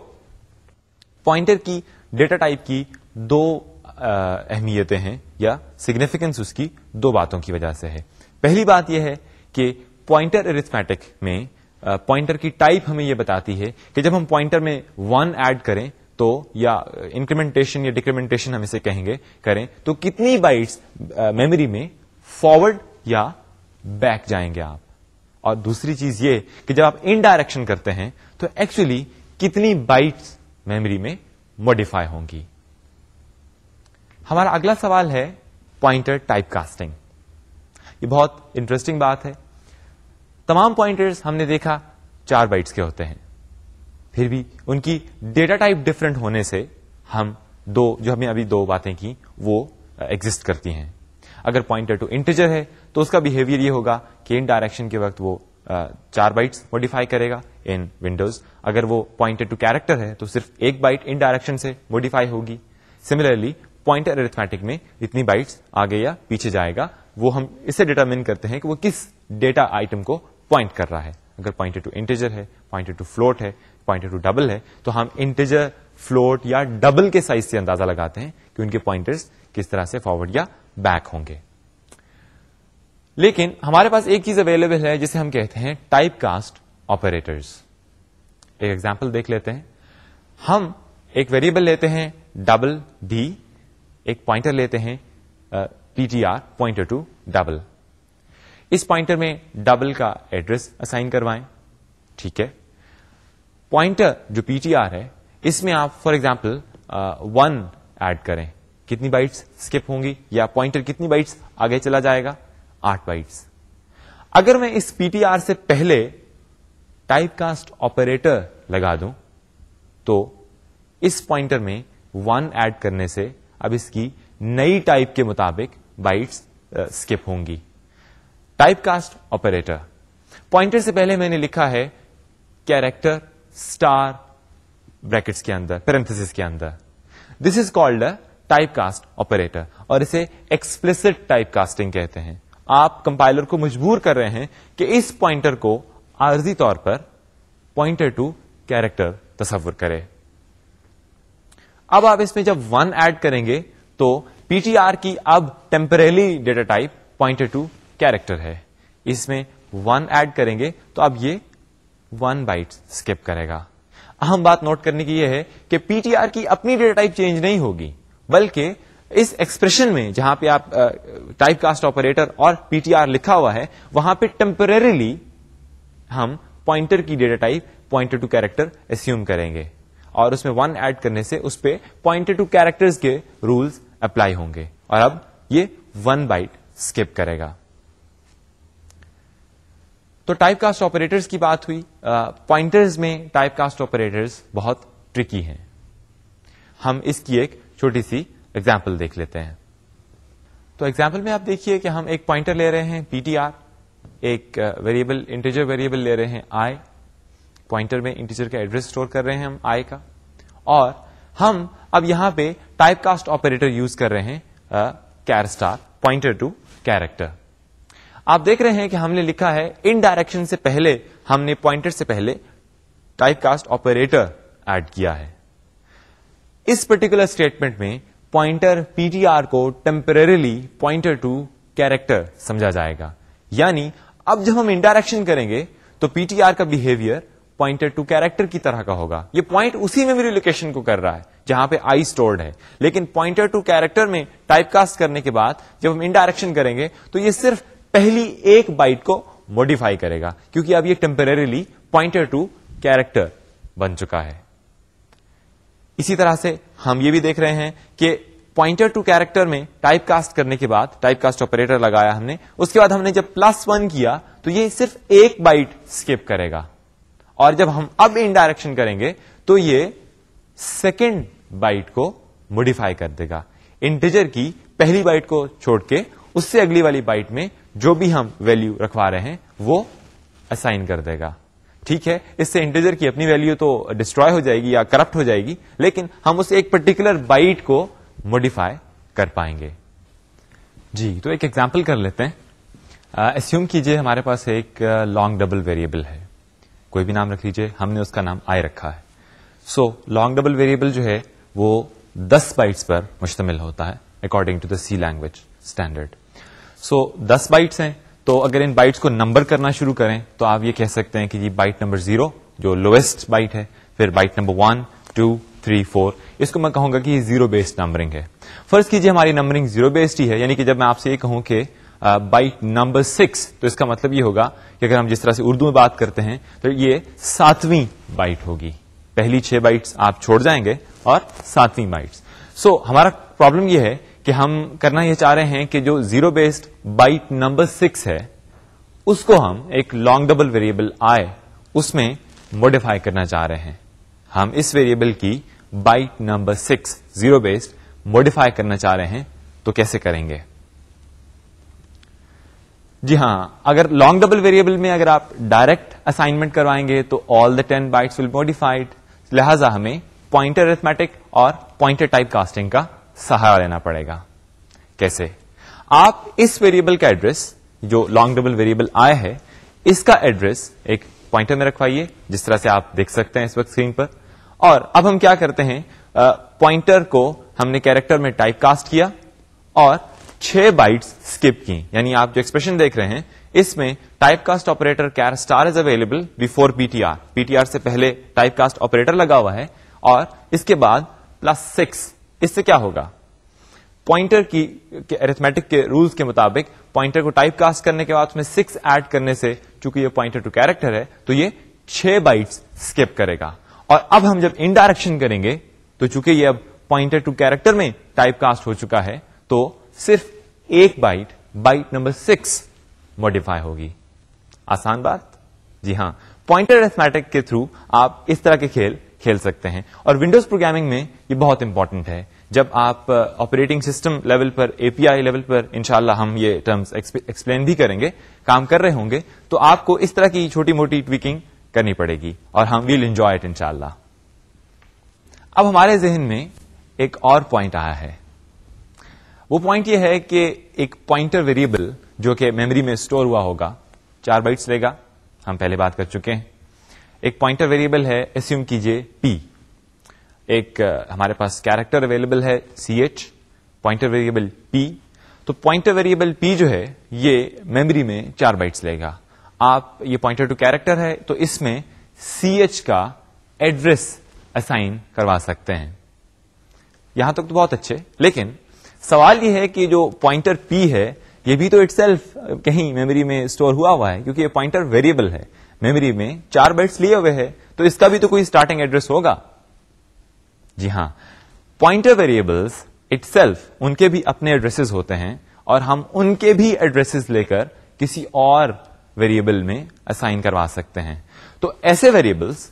पॉइंटर की डेटा टाइप की दो अहमियतें हैं या सिग्निफिकेंस उसकी दो बातों की वजह से है पहली बात यह है कि पॉइंटर अरिथमेटिक में पॉइंटर की टाइप हमें यह बताती है कि जब हम पॉइंटर में वन ऐड करें तो या इंक्रीमेंटेशन या डिक्रीमेंटेशन हम इसे कहेंगे करें तो कितनी बाइट्स मेमोरी में फॉरवर्ड या बैक जाएंगे आप और दूसरी चीज ये कि जब आप इनडायरेक्शन करते हैं तो एक्चुअली कितनी बाइट्स मेमोरी में मॉडिफाई होंगी हमारा अगला सवाल है पॉइंटर टाइप कास्टिंग ये बहुत इंटरेस्टिंग बात है तमाम पॉइंटर्स हमने देखा चार बाइट्स के होते हैं फिर भी उनकी डेटा टाइप डिफरेंट होने से हम दो जो हमने अभी दो बातें की वो एग्जिस्ट करती हैं अगर पॉइंटर टू इंटीजर है तो उसका बिहेवियर ये होगा कि इन डायरेक्शन के वक्त वो चार बाइट्स मॉडिफाई करेगा इन विंडोज अगर वो पॉइंटर टू कैरेक्टर है तो सिर्फ एक बाइट इन डायरेक्शन से मॉडिफाई होगी सिमिलरली पॉइंटर एरिथमेटिक में इतनी बाइट्स आगे या पीछे जाएगा वो हम इससे डिटरमिन करते हैं कि वो किस डेटा आइटम को पॉइंट कर रहा है अगर पॉइंटेड टू इंटीजर है पॉइंटेड टू फ्लोट है पॉइंटेड टू डबल है तो हम इंटीजर फ्लोट या डबल के साइज से अंदाजा लगाते हैं कि उनके पॉइंटर्स किस तरह से फॉरवर्ड या बैक होंगे लेकिन हमारे पास एक चीज अवेलेबल है जिसे हम कहते हैं टाइप कास्ट ऑपरेटर्स एक एग्जाम्पल देख लेते हैं हम एक वेरिएबल लेते हैं डबल डी एक पॉइंटर लेते हैं पीटीआर पॉइंटर टू डबल इस पॉइंटर में डबल का एड्रेस असाइन करवाएं ठीक है पॉइंटर जो पीटीआर है इसमें आप फॉर एग्जाम्पल वन ऐड करें कितनी बाइट्स स्किप होंगी या पॉइंटर कितनी बाइट्स आगे चला जाएगा आठ बाइट्स अगर मैं इस पीटीआर से पहले टाइपकास्ट ऑपरेटर लगा दूं तो इस पॉइंटर में वन ऐड करने से अब इसकी नई टाइप के मुताबिक बाइट्स स्किप होंगी टाइपकास्ट ऑपरेटर पॉइंटर से पहले मैंने लिखा है कैरेक्टर स्टार ब्रैकेट्स के अंदर पेरेंथेसिस के अंदर this is called a typecast operator और इसे एक्सप्लिसिट टाइपकास्टिंग कहते हैं आप कंपाइलर को मजबूर कर रहे हैं कि इस पॉइंटर को आर्जी तौर पर पॉइंटर टू कैरेक्टर तस्वुर करे अब आप इसमें जब वन ऐड करेंगे तो पीटीआर की अब temporarily data type pointer to character है इसमें वन ऐड करेंगे तो अब ये वन बाइट स्किप करेगा अहम बात नोट करने की यह है कि पीटीआर की अपनी डेटा टाइप चेंज नहीं होगी बल्कि इस एक्सप्रेशन में जहां पे आप टाइप कास्ट ऑपरेटर और पीटीआर लिखा हुआ है वहां पे टेम्परेरीली हम पॉइंटर की data type pointer to character assume करेंगे और उसमें वन ऐड करने से उस पर पॉइंटर टू कैरेक्टर्स के रूल्स अप्लाई होंगे और अब ये वन बाइट स्किप करेगा तो टाइप कास्ट ऑपरेटर्स की बात हुई पॉइंटर्स में टाइप कास्ट ऑपरेटर्स बहुत ट्रिकी हैं हम इसकी एक छोटी सी एग्जाम्पल देख लेते हैं तो एग्जाम्पल में आप देखिए कि हम एक पॉइंटर ले रहे हैं पीटीआर एक वेरिएबल इंटीजर वेरिएबल ले रहे हैं आई पॉइंटर में इंटीजर का एड्रेस स्टोर कर रहे हैं हम आई का और हम अब यहां पे टाइप कास्ट ऑपरेटर यूज कर रहे हैं char star pointer to character आप देख रहे हैं कि हमने लिखा है इन डायरेक्शन से पहले हमने पॉइंटर से पहले टाइपकास्ट ऑपरेटर एड किया है इस पर्टिकुलर स्टेटमेंट में पॉइंटर पीटीआर को टेम्परेली पॉइंटर टू कैरेक्टर समझा जाएगा यानी अब जब हम इंडायरेक्शन करेंगे तो पीटीआर का बिहेवियर पॉइंटर टू कैरेक्टर की तरह का होगा ये पॉइंट उसी मेमोरी लोकेशन को कर रहा है जहां पे आई स्टोर्ड है लेकिन पॉइंटर टू कैरेक्टर में टाइपकास्ट करने के बाद जब हम इंडायरेक्शन करेंगे तो ये सिर्फ पहली एक बाइट को मॉडिफाई करेगा क्योंकि अब ये टेम्परेरीली पॉइंटर टू कैरेक्टर बन चुका है इसी तरह से हम ये भी देख रहे हैं कि पॉइंटर टू कैरेक्टर में टाइप कास्ट करने के बाद टाइप कास्ट ऑपरेटर लगाया हमने उसके बाद हमने जब प्लस वन किया तो ये सिर्फ एक बाइट स्किप करेगा और जब हम अब इनडायरेक्शन करेंगे तो ये सेकेंड बाइट को मॉडिफाई कर देगा इंटीजर की पहली बाइट को छोड़ के उससे अगली वाली बाइट में जो भी हम वैल्यू रखवा रहे हैं वो असाइन कर देगा ठीक है इससे इंटीजर की अपनी वैल्यू तो डिस्ट्रॉय हो जाएगी या करप्ट हो जाएगी लेकिन हम उस एक पर्टिकुलर बाइट को मॉडिफाई कर पाएंगे जी तो एक एग्जाम्पल कर लेते हैं एस्यूम uh, कीजिए हमारे पास एक लॉन्ग डबल वेरिएबल है कोई भी नाम रख लीजिए हमने उसका नाम आई रखा है सो लॉन्ग डबल वेरिएबल जो है वो 10 बाइट्स पर मुश्तमिल होता है according to the C language standard so so, दस बाइट्स हैं तो अगर इन बाइट्स को नंबर करना शुरू करें तो आप ये कह सकते हैं कि जी बाइट नंबर जीरो जो लोएस्ट बाइट है फिर byte number one two three four इसको मैं कहूंगा कि ये जीरो बेस्ड नंबरिंग है फर्ज कीजिए हमारी नंबरिंग जीरो बेस्ड ही है यानी कि जब मैं आपसे ये कहूं कि बाइट नंबर सिक्स तो इसका मतलब ये होगा कि अगर हम जिस तरह से उर्दू में बात करते हैं तो ये सातवीं बाइट होगी पहली छह बाइट्स आप छोड़ जाएंगे और सातवीं बाइट्स सो so, हमारा प्रॉब्लम यह है कि हम करना ये चाह रहे हैं कि जो zero based byte number six है उसको हम एक लॉन्ग डबल वेरिएबल आए उसमें मॉडिफाई करना चाह रहे हैं हम इस वेरिएबल की byte number six zero based modify करना चाह रहे हैं तो कैसे करेंगे जी हाँ अगर लॉन्ग डबल वेरिएबल में अगर आप डायरेक्ट असाइनमेंट करवाएंगे तो all the ten bytes will modified लिहाजा हमें पॉइंटर अरिथमेटिक और पॉइंटर टाइप कास्टिंग का सहारा लेना पड़ेगा कैसे आप इस वेरिएबल का एड्रेस जो लॉन्ग डबल वेरिएबल आया है इसका एड्रेस एक पॉइंटर में रखवाइए जिस तरह से आप देख सकते हैं इस वक्त स्क्रीन पर और अब हम क्या करते हैं पॉइंटर को हमने कैरेक्टर में टाइप कास्ट किया और छह बाइट्स स्किप की यानी आप जो एक्सप्रेशन देख रहे हैं इसमें type cast operator char star is available before PTR PTR से पहले टाइप कास्ट ऑपरेटर लगा हुआ है और इसके बाद प्लस सिक्स इससे क्या होगा पॉइंटर की एरिथमेटिक के रूल्स के मुताबिक पॉइंटर को टाइप कास्ट करने के बाद उसमें सिक्स ऐड करने से चूंकि ये पॉइंटर टू कैरेक्टर है तो ये छह बाइट्स स्किप करेगा और अब हम जब इनडायरेक्शन करेंगे तो चूंकि ये अब पॉइंटर टू कैरेक्टर में टाइप कास्ट हो चुका है तो सिर्फ एक byte byte number six modify होगी आसान बात जी हां पॉइंटर एथमेटिक के थ्रू आप इस तरह के खेल खेल सकते हैं और विंडोज प्रोग्रामिंग में ये बहुत इंपॉर्टेंट है जब आप ऑपरेटिंग सिस्टम लेवल पर एपीआई लेवल पर इनशाला हम ये टर्म्स एक्सप्लेन भी करेंगे काम कर रहे होंगे तो आपको इस तरह की छोटी मोटी ट्विकिंग करनी पड़ेगी और हम विल एंजॉय इट इनशाला अब हमारे जहन में एक और पॉइंट आया है वो पॉइंट ये है कि एक पॉइंटर वेरिएबल जो कि मेमोरी में स्टोर हुआ होगा चार बाइट्स लेगा हम पहले बात कर चुके हैं एक पॉइंटर वेरिएबल है एस्यूम कीजिए पी एक हमारे पास कैरेक्टर अवेलेबल है C H pointer variable P तो पॉइंटर वेरिएबल पी जो है ये मेमोरी में चार बाइट्स लेगा आप ये पॉइंटर टू कैरेक्टर है तो इसमें सी एच का एड्रेस असाइन करवा सकते हैं यहां तक तो बहुत अच्छे लेकिन सवाल यह है कि जो पॉइंटर पी है ये भी तो इटसेल्फ कहीं मेमोरी में स्टोर हुआ हुआ है क्योंकि ये पॉइंटर वेरिएबल है मेमोरी में चार बाइट्स लिए हुए है तो इसका भी तो कोई स्टार्टिंग एड्रेस होगा जी हां पॉइंटर वेरिएबल्स इटसेल्फ उनके भी अपने एड्रेसेस होते हैं और हम उनके भी एड्रेसेस लेकर किसी और वेरिएबल में असाइन करवा सकते हैं तो ऐसे वेरिएबल्स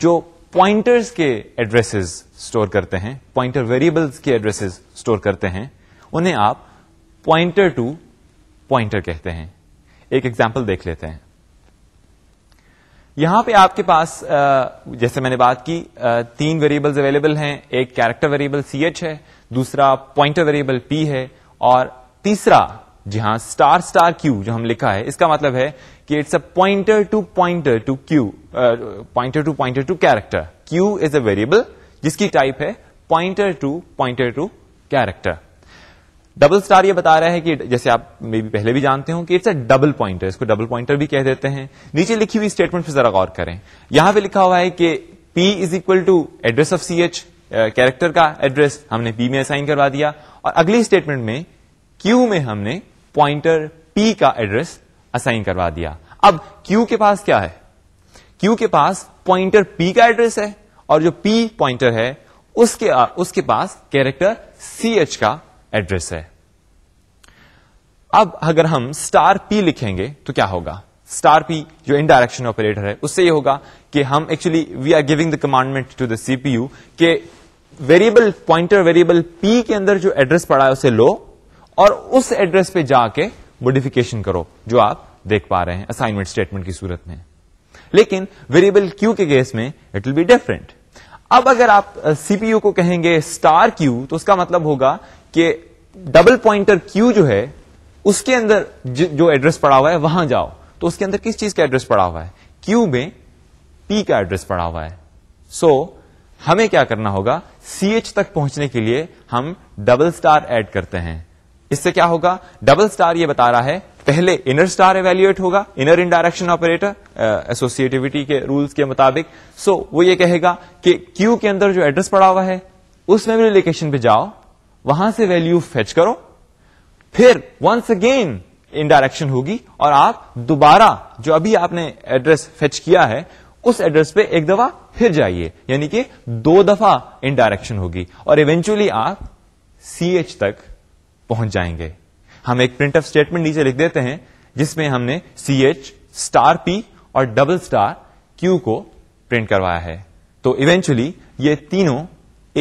जो पॉइंटर्स के एड्रेसेस स्टोर करते हैं पॉइंटर वेरिएबल्स के एड्रेसेस स्टोर करते हैं उन्हें आप पॉइंटर टू पॉइंटर कहते हैं एक एग्जाम्पल देख लेते हैं यहां पे आपके पास जैसे मैंने बात की तीन वेरिएबल्स अवेलेबल हैं एक कैरेक्टर वेरिएबल सी एच है दूसरा पॉइंटर वेरिएबल पी है और तीसरा जहां स्टार स्टार क्यू जो हम लिखा है इसका मतलब है कि it's a pointer to pointer to Q pointer to pointer to character Q is a variable जिसकी टाइप है pointer to pointer to character double star ये बता रहा है कि जैसे आप मे भी पहले भी जानते हो कि इट्स अ डबल पॉइंटर इसको डबल पॉइंटर भी कह देते हैं नीचे लिखी हुई स्टेटमेंट फिर जरा गौर करें यहां पे लिखा हुआ है कि p is equal to address of C H character का एड्रेस हमने p में असाइन करवा दिया और अगली स्टेटमेंट में q में हमने पॉइंटर p का एड्रेस असाइन करवा दिया अब q के पास क्या है q के पास पॉइंटर p का एड्रेस है और जो p पॉइंटर है उसके उसके पास कैरेक्टर सी एच का एड्रेस है अब अगर हम स्टार पी लिखेंगे तो क्या होगा स्टार पी जो इनडायरेक्शन ऑपरेटर है उससे ये होगा कि हम actually we are giving the commandment to the CPU के वेरिएबल पॉइंटर वेरिएबल पी के अंदर जो एड्रेस पड़ा है उसे लो और उस एड्रेस पे जाके मोडिफिकेशन करो जो आप देख पा रहे हैं असाइनमेंट स्टेटमेंट की सूरत में लेकिन वेरिएबल क्यू के केस में इट विल बी डिफरेंट अब अगर आप सीपीयू uh, को कहेंगे स्टार क्यू तो उसका मतलब होगा कि डबल पॉइंटर क्यू जो है उसके अंदर जो एड्रेस पड़ा हुआ है वहां जाओ तो उसके अंदर किस चीज का एड्रेस पड़ा हुआ है क्यू में पी का एड्रेस पड़ा हुआ है सो so, हमें क्या करना होगा सी एच तक पहुंचने के लिए हम डबल स्टार ऐड करते हैं इससे क्या होगा डबल स्टार ये बता रहा है पहले इनर स्टार एवेल्युएट होगा इनर इनडायरेक्शन ऑपरेटर एसोसिएटिविटी के रूल्स के मुताबिक सो so, वो ये कहेगा कि क्यू के अंदर जो एड्रेस पड़ा हुआ है उस मेमोरी लोकेशन पे जाओ वहां से वैल्यू फेच करो फिर वंस अगेन इनडायरेक्शन होगी और आप दोबारा जो अभी आपने एड्रेस फेच किया है उस एड्रेस पे एक दफा फिर जाइए यानी कि दो दफा इनडायरेक्शन होगी और इवेंचुअली आप सी एच तक पहुंच जाएंगे हम एक प्रिंट ऑफ स्टेटमेंट नीचे लिख देते हैं जिसमें हमने सी एच स्टार पी और डबल स्टार क्यू को प्रिंट करवाया है तो इवेंचुअली ये तीनों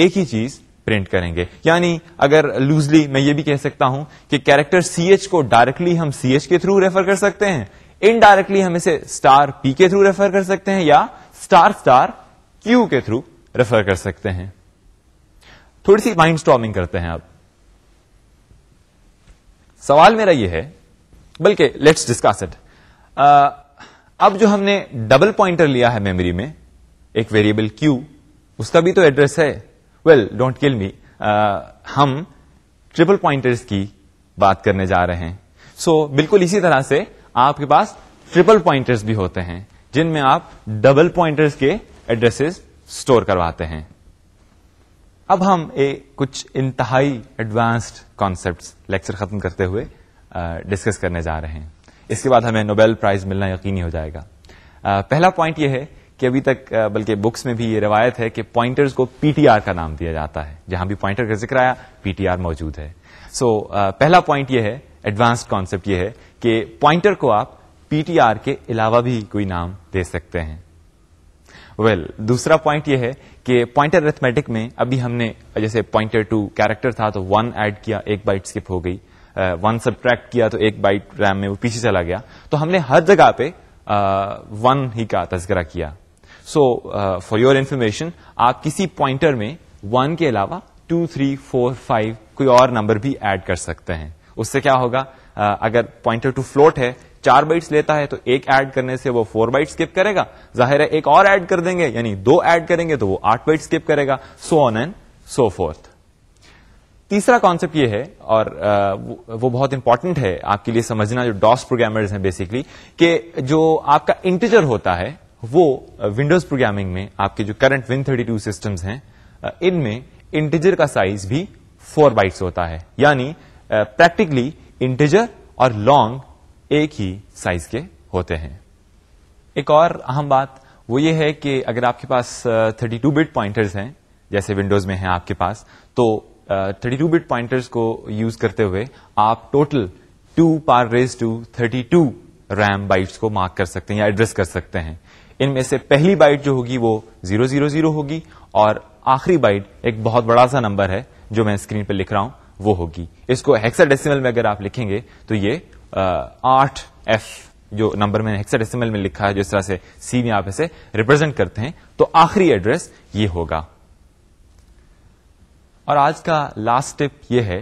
एक ही चीज प्रिंट करेंगे यानी अगर लूजली मैं ये भी कह सकता हूं कि कैरेक्टर सी एच को डायरेक्टली हम सी एच के थ्रू रेफर कर सकते हैं इनडायरेक्टली हम इसे स्टार पी के थ्रू रेफर कर सकते हैं या स्टार स्टार क्यू के थ्रू रेफर कर सकते हैं थोड़ी सी माइंड स्टॉमिंग करते हैं आप सवाल मेरा यह है बल्कि लेट्स डिस्कस इट अब जो हमने डबल पॉइंटर लिया है मेमोरी में एक वेरिएबल क्यू उसका भी तो एड्रेस है वेल डोंट किल मी हम ट्रिपल पॉइंटर्स की बात करने जा रहे हैं सो so, बिल्कुल इसी तरह से आपके पास ट्रिपल पॉइंटर्स भी होते हैं जिनमें आप डबल पॉइंटर्स के एड्रेसेस स्टोर करवाते हैं अब हम ए, कुछ इंतहाई एडवांस्ड कॉन्सेप्ट्स लेक्चर खत्म करते हुए डिस्कस uh, करने जा रहे हैं इसके बाद हमें नोबेल प्राइज मिलना यकीनी हो जाएगा आ, uh, पहला पॉइंट यह है कि अभी तक बल्कि बुक्स में भी ये रवायत है कि पॉइंटर्स को पीटीआर का नाम दिया जाता है जहां भी पॉइंटर का जिक्र आया पीटीआर मौजूद है सो so, पहला पॉइंट ये है एडवांस्ड कॉन्सेप्ट ये है कि पॉइंटर को आप पीटीआर के अलावा भी कोई नाम दे सकते हैं वेल well, दूसरा पॉइंट ये है कि पॉइंटर अरिथमेटिक में अभी हमने जैसे पॉइंटर टू कैरेक्टर था तो वन ऐड किया एक बाइट स्किप हो गई वन uh, सब्ट्रैक्ट किया तो एक बाइट रैम में वो पीछे चला गया तो हमने हर जगह पे वन uh, ही का तस्करा किया सो फॉर योर इन्फॉर्मेशन आप किसी पॉइंटर में वन के अलावा टू थ्री फोर फाइव कोई और नंबर भी ऐड कर सकते हैं उससे क्या होगा uh, अगर पॉइंटर टू फ्लोट है चार बाइट्स लेता है तो एक ऐड करने से वो फोर बाइट स्किप करेगा जाहिर है एक और ऐड कर देंगे यानी दो ऐड करेंगे तो वो आठ बाइट स्किप करेगा so on and so forth तीसरा कॉन्सेप्ट ये है और uh, वो बहुत इंपॉर्टेंट है आपके लिए समझना जो डॉस प्रोग्रामर्स हैं बेसिकली कि जो आपका इंटीजर होता है वो विंडोज प्रोग्रामिंग में आपके जो current Win thirty two system है इनमें इंटीजर का साइज भी फोर बाइट होता है यानी प्रैक्टिकली इंटीजर और लॉन्ग एक ही साइज के होते हैं एक और अहम बात वो ये है कि अगर आपके पास थर्टी टू बिट पॉइंटर्स हैं जैसे विंडोज में है आपके पास तो थर्टी टू बिट पॉइंटर्स को यूज करते हुए आप total two power raise to thirty two RAM byte को मार्क कर सकते हैं या एड्रेस कर सकते हैं इनमें से पहली बाइट जो होगी वो जीरो जीरो जीरो होगी और आखिरी बाइट एक बहुत बड़ा सा नंबर है जो मैं स्क्रीन पर लिख रहा हूं वो होगी इसको हेक्साडेसिमल में अगर आप लिखेंगे तो ये आठ एफ जो नंबर मैंने हेक्साडेसिमल में लिखा है जो इस तरह से सी में आप इसे रिप्रेजेंट करते हैं तो आखिरी एड्रेस ये होगा और आज का लास्ट टिप ये है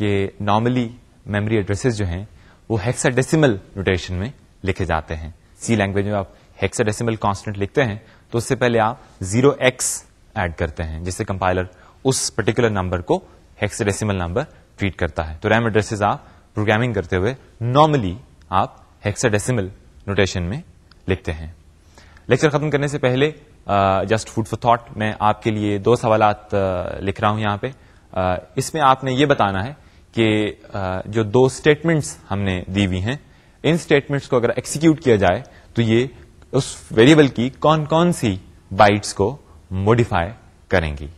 कि नॉर्मली मेमोरी एड्रेसेस जो हैं वो हेक्साडेसिमल नोटेशन में लिखे जाते हैं सी लैंग्वेज में आप हेक्साडेसिमल कांस्टेंट लिखते हैं तो उससे पहले आप जीरो एक्स ऐड करते हैं जिससे कंपाइलर उस पर्टिकुलर नंबर को हेक्साडेसिमल नंबर ट्रीट करता है तो रैम एड्रेसेस आप प्रोग्रामिंग करते हुए नॉर्मली आप हेक्साडेसिमल नोटेशन में लिखते हैं लेक्चर खत्म करने से पहले जस्ट फूड फॉर थॉट मैं आपके लिए दो सवाल लिख रहा हूं यहाँ पे uh, इसमें आपने ये बताना है कि uh, जो दो स्टेटमेंट्स हमने दी हुई हैं इन स्टेटमेंट्स को अगर एक्सिक्यूट किया जाए तो ये उस वेरिएबल की कौन कौन सी बाइट्स को मॉडिफाई करेंगी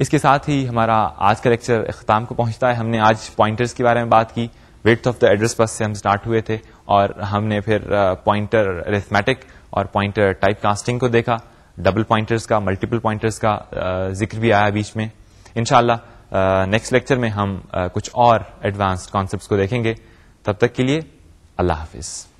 इसके साथ ही हमारा आज का लेक्चर अख्ताम को पहुंचता है हमने आज पॉइंटर्स के बारे में बात की weight of the address bus से हम स्टार्ट हुए थे और हमने फिर पॉइंटर uh, अरिथमेटिक और पॉइंटर टाइप कास्टिंग को देखा डबल पॉइंटर्स का मल्टीपल पॉइंटर्स का uh, जिक्र भी आया बीच में इनशाला नेक्स्ट लेक्चर में हम uh, कुछ और एडवांस्ड कॉन्सेप्ट को देखेंगे तब तक के लिए अल्लाह हाफिज़